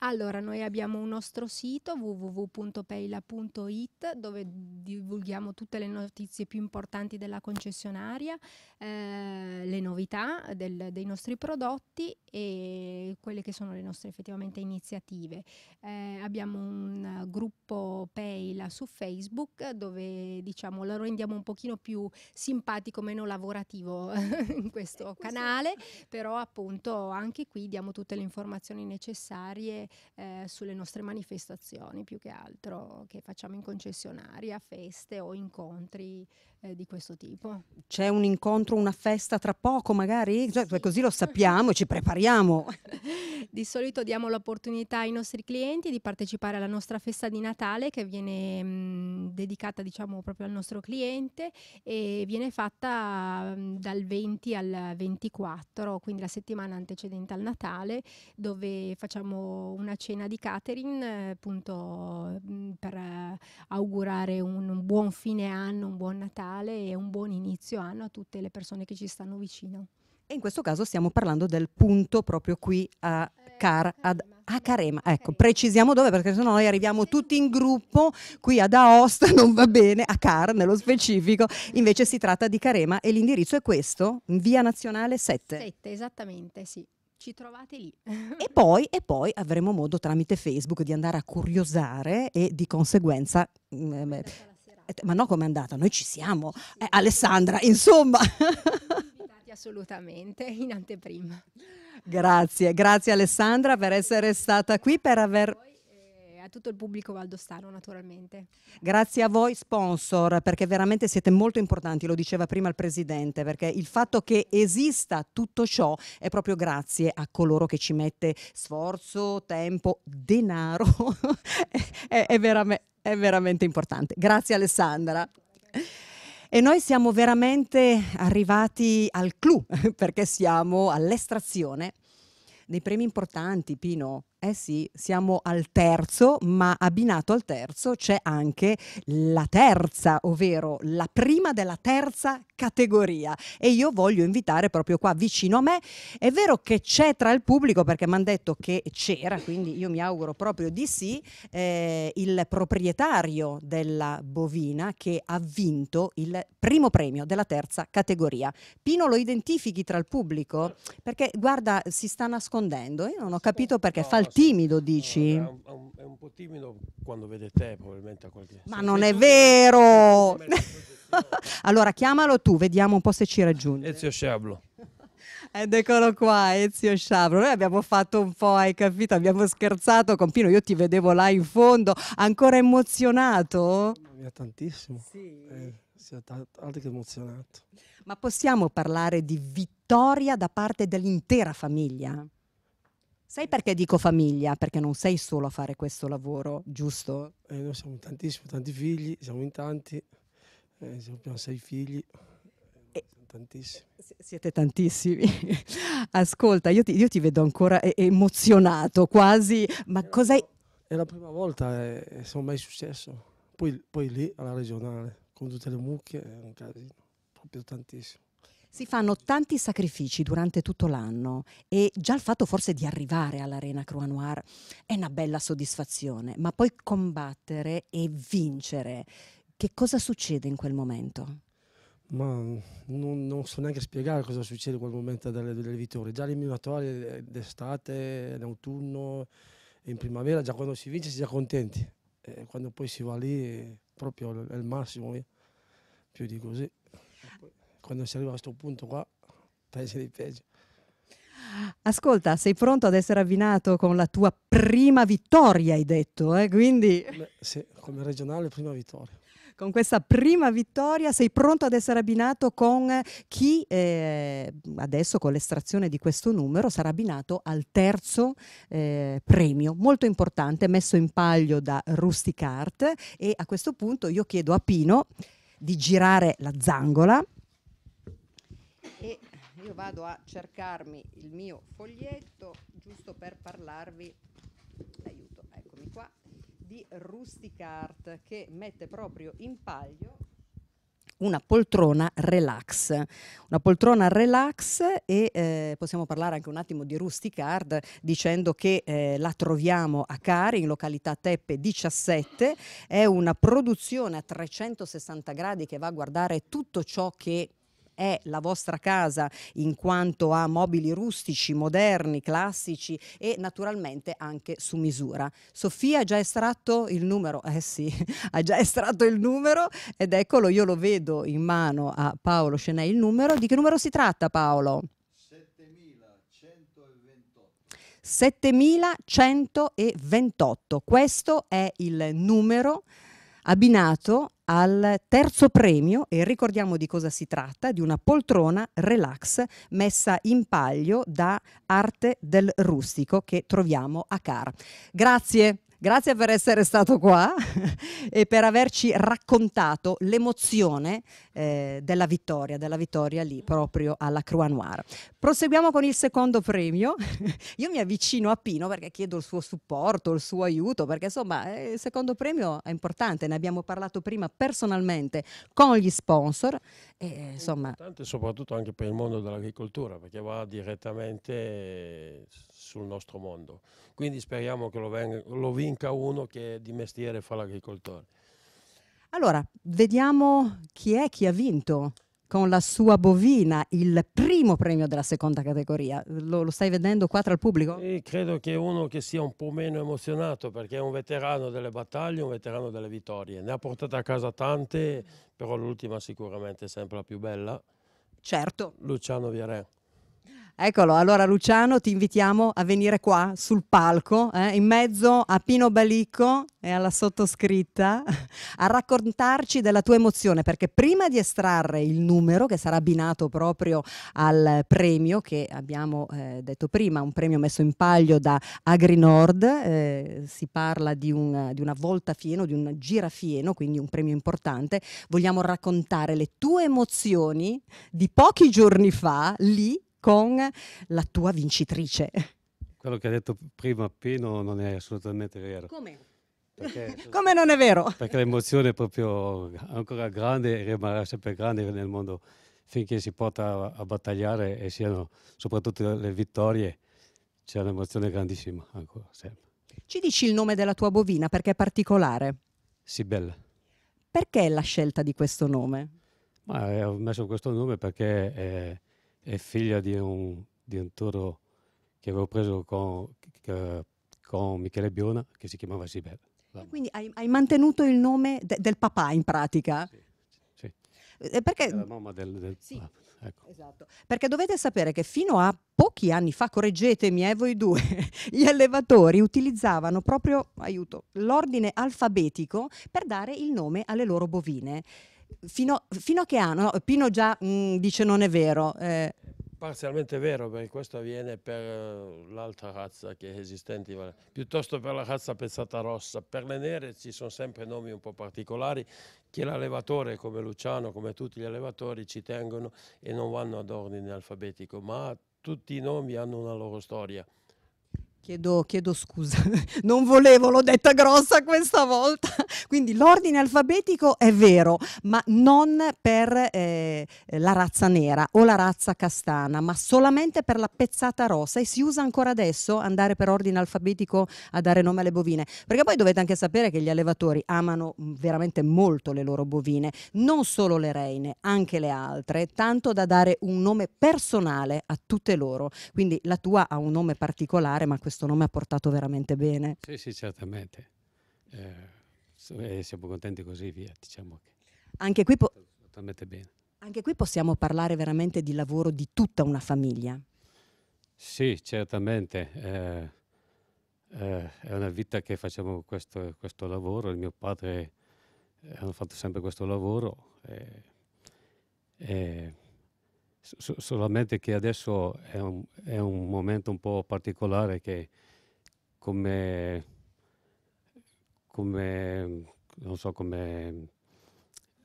Allora, noi abbiamo un nostro sito www.peila.it dove divulghiamo tutte le notizie più importanti della concessionaria, eh, le novità del, dei nostri prodotti e quelle che sono le nostre effettivamente iniziative. Eh, abbiamo un gruppo Peila su Facebook dove diciamo lo rendiamo un pochino più simpatico, meno lavorativo in questo eh, canale, però appunto anche qui diamo tutte le informazioni necessarie eh, sulle nostre manifestazioni più che altro che facciamo in concessionaria, feste o incontri eh, di questo tipo. C'è un incontro, una festa tra poco magari? Cioè, sì. Così lo sappiamo e ci prepariamo. di solito diamo l'opportunità ai nostri clienti di partecipare alla nostra festa di Natale che viene mh, mm, dedicata diciamo proprio al nostro cliente e viene fatta mh, mm, dal 20 al 24, quindi la settimana antecedente al Natale, dove facciamo una cena di catering eh, appunto mh, mm, per eh, augurare un, un buon fine anno, un buon Natale Natale e un buon inizio anno a tutte le persone che ci stanno vicino. E in questo caso stiamo parlando del punto proprio qui a eh, Car ad a Carema, ecco, precisiamo dove perché se no noi arriviamo tutti in gruppo, qui ad Aosta non va bene, a Car nello specifico, invece si tratta di Carema e l'indirizzo è questo, via nazionale 7. 7, esattamente, sì ci trovate lì. e, poi, e, poi, avremo modo tramite Facebook di andare a curiosare e di conseguenza... Ehm, eh, ma no come è andata, noi ci siamo, eh, Alessandra, insomma. Assolutamente, in anteprima. Grazie, grazie Alessandra per essere stata qui, per aver eh, tutto il pubblico valdostano naturalmente. Grazie a voi sponsor perché veramente siete molto importanti, lo diceva prima il Presidente, perché il fatto che esista tutto ciò è proprio grazie a coloro che ci mette sforzo, tempo, denaro, è, è veramente è veramente importante. Grazie Alessandra. E noi siamo veramente arrivati al clou perché siamo all'estrazione dei premi importanti, Pino, eh sì, siamo al terzo, ma abbinato al terzo c'è anche la terza, ovvero la prima della terza categoria. E io voglio invitare proprio qua vicino a me. È vero che c'è tra il pubblico, perché mi hanno detto che c'era, quindi io mi auguro proprio di sì, eh, il proprietario della bovina che ha vinto il primo premio della terza categoria. Pino lo identifichi tra il pubblico? Perché guarda, si sta nascondendo, io non ho capito perché fa il timido, dici? No, è, un, è, un, po' timido quando vede te, probabilmente a qualche... Ma se non è vero! È allora chiamalo tu, vediamo un po' se ci raggiunge. Ezio Sciablo. Ed eccolo qua, Ezio Sciablo. Noi abbiamo fatto un po', hai capito? Abbiamo scherzato con Pino, io ti vedevo là in fondo, ancora emozionato? Mia, tantissimo. Sì. Eh, sì, altro che emozionato. Ma possiamo parlare di vittoria da parte dell'intera famiglia? Sai perché dico famiglia? Perché non sei solo a fare questo lavoro, giusto? Eh, noi siamo tantissimi, tanti figli, siamo in tanti, eh, abbiamo sei figli. tantissimi. Siete tantissimi. Ascolta, io ti, io ti, vedo ancora emozionato, quasi. Ma è eh, cos'è? È la prima volta, che eh, è mai successo. Poi, poi lì alla regionale, con tutte le mucche, è un casino, proprio tantissimo. Si fanno tanti sacrifici durante tutto l'anno e già il fatto forse di arrivare all'Arena Croix Noir è una bella soddisfazione, ma poi combattere e vincere, che cosa succede in quel momento? Ma non, non, so neanche spiegare cosa succede in quel momento delle, delle vittorie. Già le eliminatorie d'estate, in autunno, in primavera, già quando si vince si è già contenti. E quando poi si va lì è proprio il massimo, più di così quando si arriva a questo punto qua pensi di peggio. Ascolta, sei pronto ad essere avvinato con la tua prima vittoria, hai detto, eh? quindi... Beh, sì, come regionale prima vittoria. Con questa prima vittoria sei pronto ad essere abbinato con chi eh, adesso con l'estrazione di questo numero sarà abbinato al terzo eh, premio, molto importante, messo in palio da Rustic Art e a questo punto io chiedo a Pino di girare la zangola e io vado a cercarmi il mio foglietto giusto per parlarvi aiuto eccomi qua di Rustic Art che mette proprio in paglio una poltrona relax, una poltrona relax e eh, possiamo parlare anche un attimo di Rustic Art dicendo che eh, la troviamo a Cari in località Teppe 17, è una produzione a 360 gradi che va a guardare tutto ciò che è la vostra casa in quanto a mobili rustici, moderni, classici e naturalmente anche su misura. Sofia ha già estratto il numero, eh sì, ha già estratto il numero ed eccolo, io lo vedo in mano a Paolo Scenè il numero. Di che numero si tratta Paolo? 7128. Questo è il numero abbinato al terzo premio e ricordiamo di cosa si tratta, di una poltrona relax messa in paglio da Arte del Rustico che troviamo a Car. Grazie Grazie per essere stato qua e per averci raccontato l'emozione eh, della vittoria, della vittoria lì proprio alla Croix Noire. Proseguiamo con il secondo premio. Io mi avvicino a Pino perché chiedo il suo supporto, il suo aiuto, perché insomma eh, il secondo premio è importante, ne abbiamo parlato prima personalmente con gli sponsor. E, eh, insomma... Importante soprattutto anche per il mondo dell'agricoltura perché va direttamente eh, sul nostro mondo. Quindi speriamo che lo, venga, lo vinca uno che di mestiere fa l'agricoltore. Allora, vediamo chi è chi ha vinto con la sua bovina il primo premio della seconda categoria. Lo, lo stai vedendo qua tra il pubblico? Sì, credo che uno che sia un po' meno emozionato perché è un veterano delle battaglie, un veterano delle vittorie. Ne ha portate a casa tante, però l'ultima sicuramente è sempre la più bella. Certo. Luciano Viare. Eccolo, allora Luciano ti invitiamo a venire qua sul palco, eh, in mezzo a Pino Balicco e alla sottoscritta, a raccontarci della tua emozione, perché prima di estrarre il numero che sarà abbinato proprio al premio che abbiamo eh, detto prima, un premio messo in palio da AgriNord, eh, si parla di, un, di una volta fieno, di un girafieno, quindi un premio importante, vogliamo raccontare le tue emozioni di pochi giorni fa lì con la tua vincitrice. Quello che ha detto prima Pino non è assolutamente vero. Come? Come non è vero? Perché l'emozione è proprio ancora grande e rimarrà sempre grande nel mondo finché si porta a battagliare e siano soprattutto le vittorie. C'è un'emozione grandissima ancora sempre. Ci dici il nome della tua bovina perché è particolare? Sibella. Perché la scelta di questo nome? Ma eh, ho messo questo nome perché è è figlia di un, di un toro che avevo preso con, con Michele Biona che si chiamava Sibel. Quindi hai, hai, mantenuto il nome de, del papà in pratica? Sì. sì. Eh, perché, la mamma del, del sì, ah, ecco. esatto. perché dovete sapere che fino a pochi anni fa, correggetemi eh, voi due, gli allevatori utilizzavano proprio, aiuto, l'ordine alfabetico per dare il nome alle loro bovine fino, fino, a che anno? No, Pino già mh, mm, dice non è vero. Eh. Parzialmente vero, perché questo avviene per eh, l'altra razza che è esistente, piuttosto per la razza pezzata rossa. Per le nere ci sono sempre nomi un po' particolari che l'allevatore, come Luciano, come tutti gli allevatori, ci tengono e non vanno ad ordine alfabetico, ma tutti i nomi hanno una loro storia. Chiedo, chiedo, scusa, non volevo, l'ho detta grossa questa volta. Quindi l'ordine alfabetico è vero, ma non per eh, la razza nera o la razza castana, ma solamente per la pezzata rossa. E si usa ancora adesso andare per ordine alfabetico a dare nome alle bovine. Perché poi dovete anche sapere che gli allevatori amano mm, veramente molto le loro bovine, non solo le reine, anche le altre, tanto da dare un nome personale a tutte loro. Quindi la tua ha un nome particolare, ma questo questo nome ha portato veramente bene. Sì, sì, certamente. Eh, siamo contenti così, via, diciamo che. Anche qui, po- anche qui possiamo parlare veramente di lavoro di tutta una famiglia. Sì, certamente. Eh, eh, è una vita che facciamo questo, questo lavoro. Il mio padre eh, ha fatto sempre questo lavoro. Eh, So- solamente che adesso è un, è un momento un po' particolare che come, come non so come...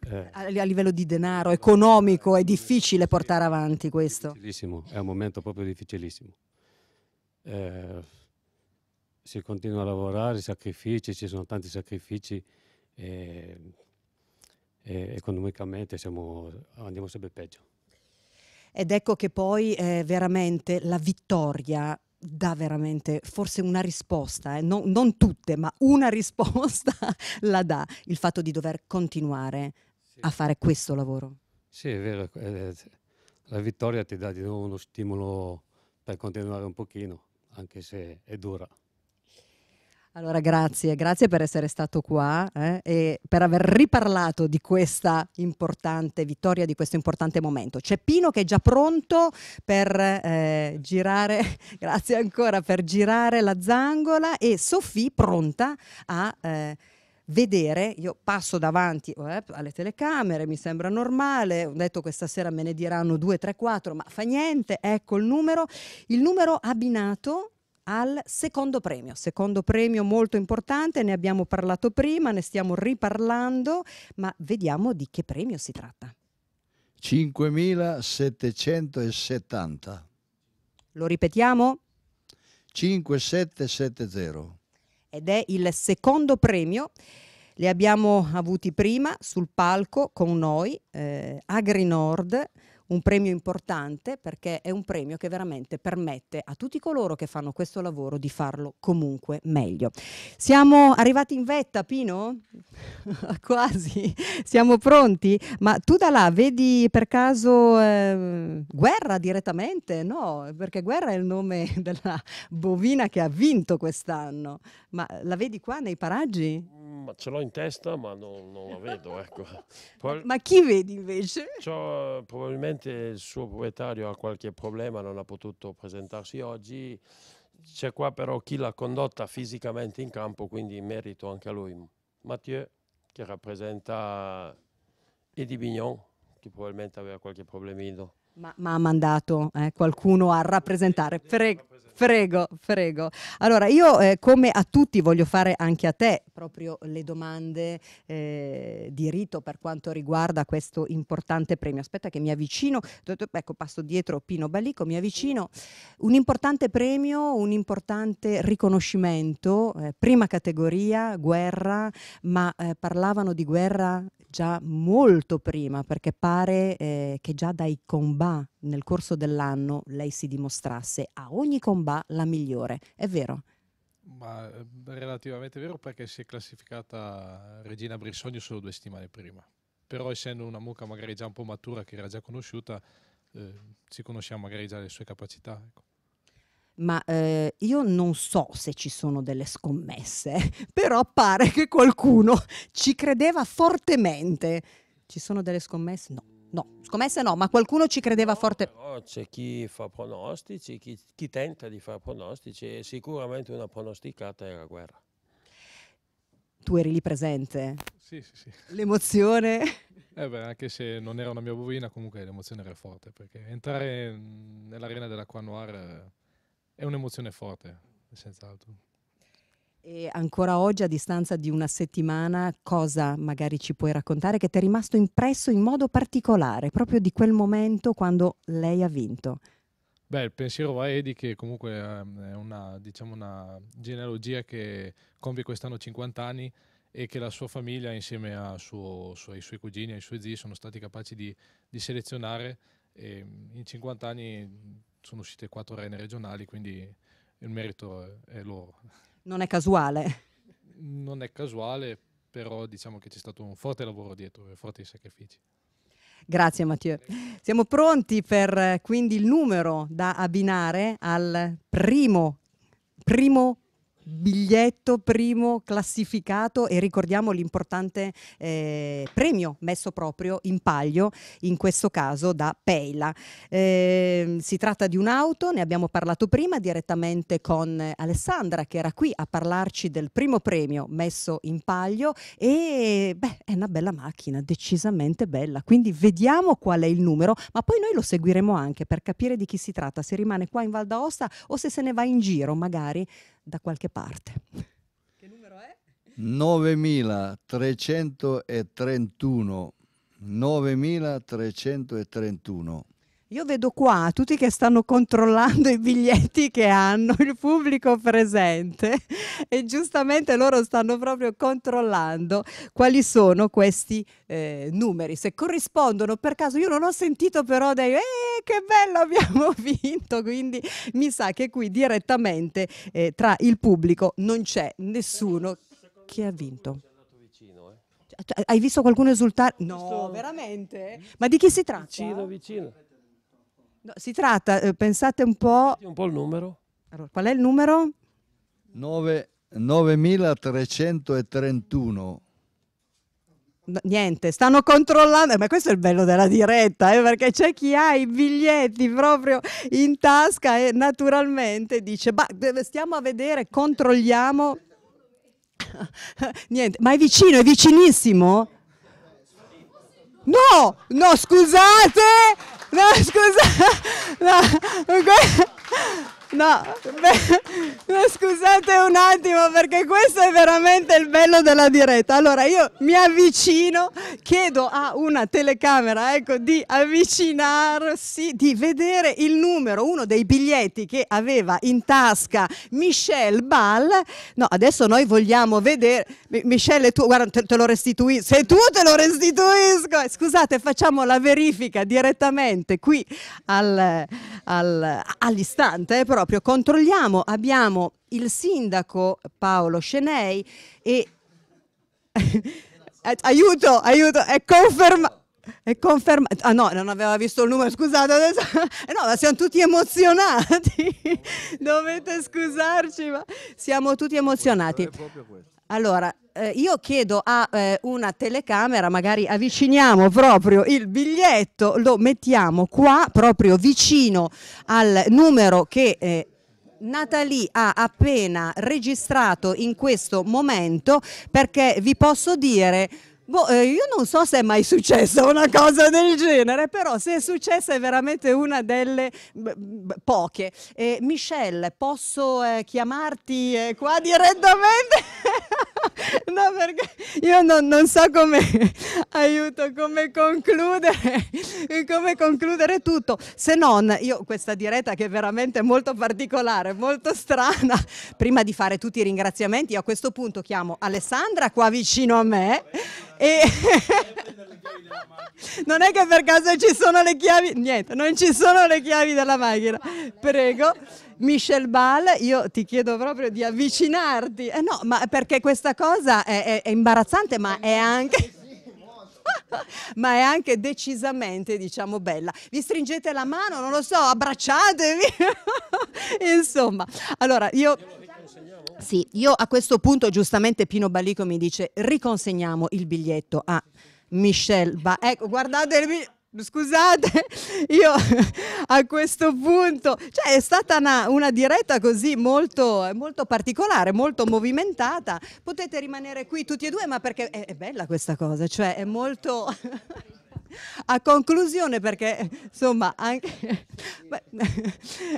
Eh, a, livello di denaro economico è difficile portare avanti questo. È difficilissimo, è un momento proprio difficilissimo. Eh, si continua a lavorare, sacrifici, ci sono tanti sacrifici e, e economicamente siamo, andiamo sempre peggio. Ed ecco che poi eh, veramente la vittoria dà veramente forse una risposta, eh? no, non tutte, ma una risposta la dà il fatto di dover continuare sì. a fare questo lavoro. Sì, è vero, eh, eh, la vittoria ti dà di nuovo uno stimolo per continuare un pochino, anche se è dura. Allora grazie, grazie per essere stato qua eh, e per aver riparlato di questa importante vittoria, di questo importante momento. C'è Pino che è già pronto per eh, girare, grazie ancora, per girare la zangola e Sofì pronta a... Eh, vedere, io passo davanti eh, alle telecamere, mi sembra normale, ho detto questa sera me ne diranno 2, 3, 4, ma fa niente, ecco il numero, il numero abbinato al secondo premio, secondo premio molto importante, ne abbiamo parlato prima, ne stiamo riparlando, ma vediamo di che premio si tratta. 5770. Lo ripetiamo? 5770. Ed è il secondo premio. Li abbiamo avuti prima sul palco con noi, eh, AgriNord un premio importante perché è un premio che veramente permette a tutti coloro che fanno questo lavoro di farlo comunque meglio. Siamo arrivati in vetta, Pino? Quasi, siamo pronti? Ma tu da là vedi per caso eh, Guerra direttamente? No, perché Guerra è il nome della bovina che ha vinto quest'anno. Ma la vedi qua nei paraggi? Ma ce l'ho in testa, ma non, non la vedo. Ecco. Poi, ma chi vedi invece? probabilmente probabilmente il suo proprietario ha qualche problema, non ha potuto presentarsi oggi. C'è qua però chi l'ha condotta fisicamente in campo, quindi merito anche a lui. Mathieu, che rappresenta Edi Bignon, che probabilmente aveva qualche problemino. Ma, ma ha mandato eh, qualcuno a rappresentare. Prego. Prego, prego. Allora, io eh, come a tutti voglio fare anche a te proprio le domande eh, di rito per quanto riguarda questo importante premio. Aspetta che mi avvicino, ecco passo dietro Pino Balico, mi avvicino. Un importante premio, un importante riconoscimento, eh, prima categoria, guerra, ma eh, parlavano di guerra già molto prima perché pare eh, che già dai combat nel corso dell'anno lei si dimostrasse a ogni combat Gamba la migliore. È vero? Ma eh, relativamente vero perché si è classificata Regina Brissogno solo due settimane prima. Però essendo una mucca magari già un po' matura, che era già conosciuta, eh, ci conosciamo magari già le sue capacità. Ecco ma eh, io non so se ci sono delle scommesse, però pare che qualcuno ci credeva fortemente. Ci sono delle scommesse? No. No, scommesse no, ma qualcuno ci credeva no, forte. c'è chi fa pronostici, chi, chi tenta di fare pronostici e sicuramente una pronosticata era guerra. Tu eri lì presente? Sì, sì, sì. L'emozione? Eh beh, anche se non era una mia bovina, comunque l'emozione era forte, perché entrare nell'arena della Noir è un'emozione forte, senz'altro. E ancora oggi, a distanza di una settimana, cosa magari ci puoi raccontare che ti è rimasto impresso in modo particolare, proprio di quel momento quando lei ha vinto? Beh, il pensiero va a Edi che comunque ehm, è una, diciamo una genealogia che compie quest'anno 50 anni e che la sua famiglia insieme suo, ai suoi cugini, ai suoi zii sono stati capaci di, di selezionare e mhmm, in 50 anni sono uscite quattro reni regionali, quindi il merito è loro. Non è casuale. Non è casuale, però diciamo che c'è stato un forte lavoro dietro e forti sacrifici. Grazie Mathieu. Siamo pronti per eh, quindi il numero da abbinare al primo, primo biglietto primo classificato e ricordiamo l'importante eh, premio messo proprio in paglio, in questo caso da Peila. Eh, si tratta di un'auto, ne abbiamo parlato prima direttamente con Alessandra che era qui a parlarci del primo premio messo in paglio e beh, è una bella macchina, decisamente bella, quindi vediamo qual è il numero, ma poi noi lo seguiremo anche per capire di chi si tratta, se rimane qua in Val d'Aosta o se se ne va in giro magari da qualche parte. Che numero è? 9331. 9331. Io vedo qua tutti che stanno controllando i biglietti che hanno, il pubblico presente e giustamente loro stanno proprio controllando quali sono questi eh, numeri, se corrispondono per caso. Io non ho sentito però dei eh, che bello abbiamo vinto, quindi mi sa che qui direttamente eh, tra il pubblico non c'è nessuno che ha vinto. Cioè, hai visto qualcuno esultare? No, veramente? Ma di chi si tratta? Vicino, vicino. No, si tratta, eh, pensate un po'... Un po' il numero. Allora, qual è il numero? 9331. No, niente, stanno controllando, eh, ma questo è il bello della diretta, eh, perché c'è chi ha i biglietti proprio in tasca e naturalmente dice, ma stiamo a vedere, controlliamo. niente, ma è vicino, è vicinissimo? No, no, scusate! Não, escusa. Não, não. No, beh, scusate un attimo perché questo è veramente il bello della diretta. Allora io mi avvicino, chiedo a una telecamera ecco, di avvicinarsi, di vedere il numero, uno dei biglietti che aveva in tasca Michel Ball. No, adesso noi vogliamo vedere, Michel è tu, guarda te, te lo restituisco, se tu te lo restituisco. Scusate, facciamo la verifica direttamente qui al, al, all'istante eh, però proprio controlliamo, abbiamo il sindaco Paolo Scenei e... Eh, aiuto, aiuto, è confermato. È confermato. Ah no, non aveva visto il numero, scusate. Adesso... Eh, no, ma siamo tutti emozionati. Dovete scusarci, ma siamo tutti emozionati. Allora, eh, io chiedo a eh, una telecamera, magari avviciniamo proprio il biglietto, lo mettiamo qua proprio vicino al numero che eh, Natalie ha appena registrato in questo momento perché vi posso dire Boh, eh, io non so se è mai successa una cosa del genere, però se è successa è veramente una delle poche. Eh, Michelle, posso eh, chiamarti eh, qua direttamente? no, perché io non, non so come, aiuto, come concludere, come concludere tutto. Se non, io questa diretta che è veramente molto particolare, molto strana, prima di fare tutti i ringraziamenti, io a questo punto chiamo Alessandra qua vicino a me e... non è che per caso ci sono le chiavi, niente, non ci sono le chiavi della macchina. Prego. Michel Ball, io ti chiedo proprio di avvicinarti. Eh no, ma perché questa cosa è, è, è imbarazzante, ma è anche ma è anche decisamente, diciamo, bella. Vi stringete la mano, non lo so, abbracciatevi. Insomma, allora io sì, io a questo punto giustamente Pino Balico mi dice riconsegniamo il biglietto a Michelle ba Ecco, guardatemi scusate, io a questo punto, cioè è stata una, una diretta così molto, molto, particolare, molto movimentata, potete rimanere qui tutti e due, ma perché è, è bella questa cosa, cioè è molto... a conclusione perché insomma anche, beh,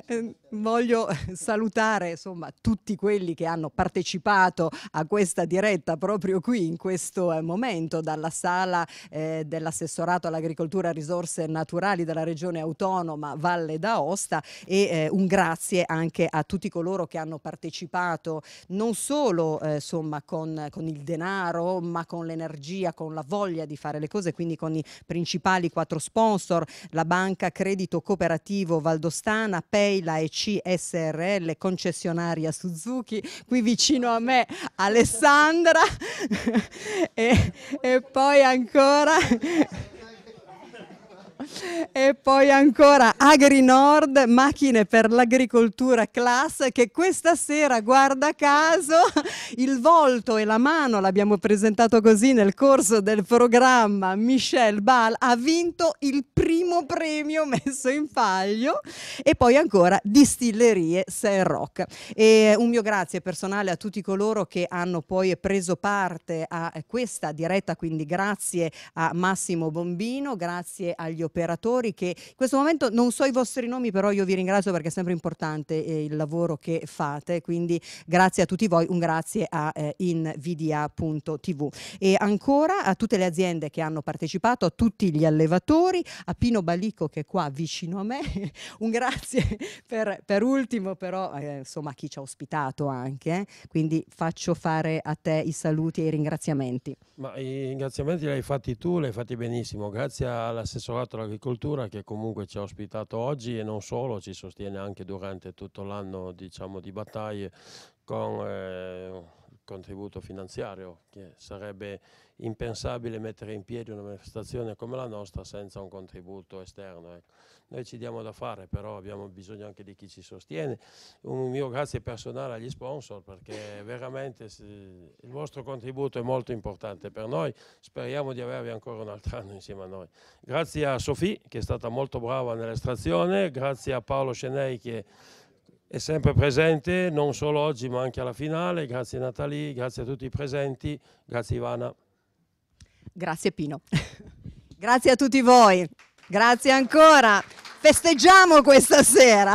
ehm, voglio salutare insomma, tutti quelli che hanno partecipato a questa diretta proprio qui in questo eh, momento dalla sala eh, dell'assessorato all'agricoltura e risorse naturali della regione autonoma Valle d'Aosta e eh, un grazie anche a tutti coloro che hanno partecipato non solo eh, insomma, con, con il denaro ma con l'energia, con la voglia di fare le cose quindi con i principi principali quattro sponsor, la Banca Credito Cooperativo Valdostana, Peila e CSRL, concessionaria Suzuki, qui vicino a me Alessandra e, e poi ancora... E poi ancora AgriNord, macchine per l'agricoltura class, che questa sera, guarda caso, il volto e la mano, l'abbiamo presentato così nel corso del programma, Michel Ball ha vinto il primo premio messo in paglio. E poi ancora Distillerie Serroc. E un mio grazie personale a tutti coloro che hanno poi preso parte a questa diretta, quindi grazie a Massimo Bombino, grazie agli operatori operatori che in questo momento non so i vostri nomi, però io vi ringrazio perché è sempre importante eh, il lavoro che fate, quindi grazie a tutti voi, un grazie a eh, invidia.tv e ancora a tutte le aziende che hanno partecipato, a tutti gli allevatori, a Pino Balico che è qua vicino a me, un grazie per, per ultimo però eh, insomma a chi ci ha ospitato anche, eh. quindi faccio fare a te i saluti e i ringraziamenti. Ma i ringraziamenti li hai fatti tu, li hai fatti benissimo, grazie all'assessorato alla Agricoltura che comunque ci ha ospitato oggi e non solo, ci sostiene anche durante tutto l'anno diciamo, di battaglie con... Eh, contributo finanziario, che sarebbe impensabile mettere in piedi una manifestazione come la nostra senza un contributo esterno. Ecco. Noi ci diamo da fare, però abbiamo bisogno anche di chi ci sostiene. Un mio grazie personale agli sponsor, perché veramente il vostro contributo è molto importante per noi. Speriamo di avervi ancora un altro anno insieme a noi. Grazie a Sofì, che è stata molto brava nell'estrazione, grazie a Paolo Scenei, che è sempre presente, non solo oggi ma anche alla finale. Grazie Nathalie, grazie a tutti i presenti, grazie Ivana. Grazie Pino. grazie a tutti voi. Grazie ancora festeggiamo questa sera.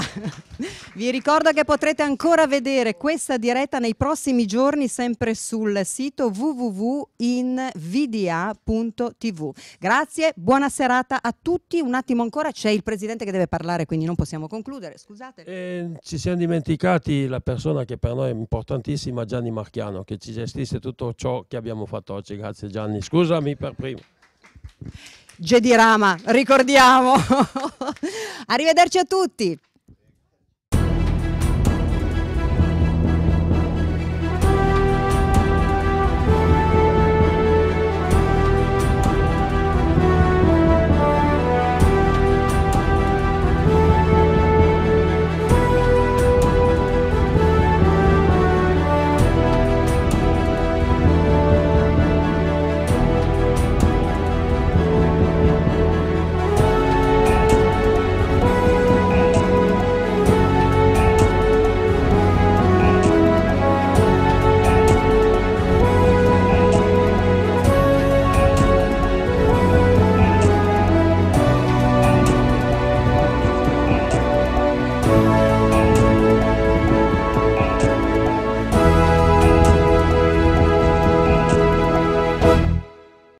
Vi ricordo che potrete ancora vedere questa diretta nei prossimi giorni sempre sul sito www.invda.tv. Grazie, buona serata a tutti. Un attimo ancora, c'è il presidente che deve parlare, quindi non possiamo concludere, scusate. Eh, ci siamo dimenticati la persona che per noi è importantissima, Gianni Marchiano, che ci gestisce tutto ciò che abbiamo fatto oggi. Grazie Gianni, scusami per primo. Gedi Rama, ricordiamo. Arrivederci a tutti.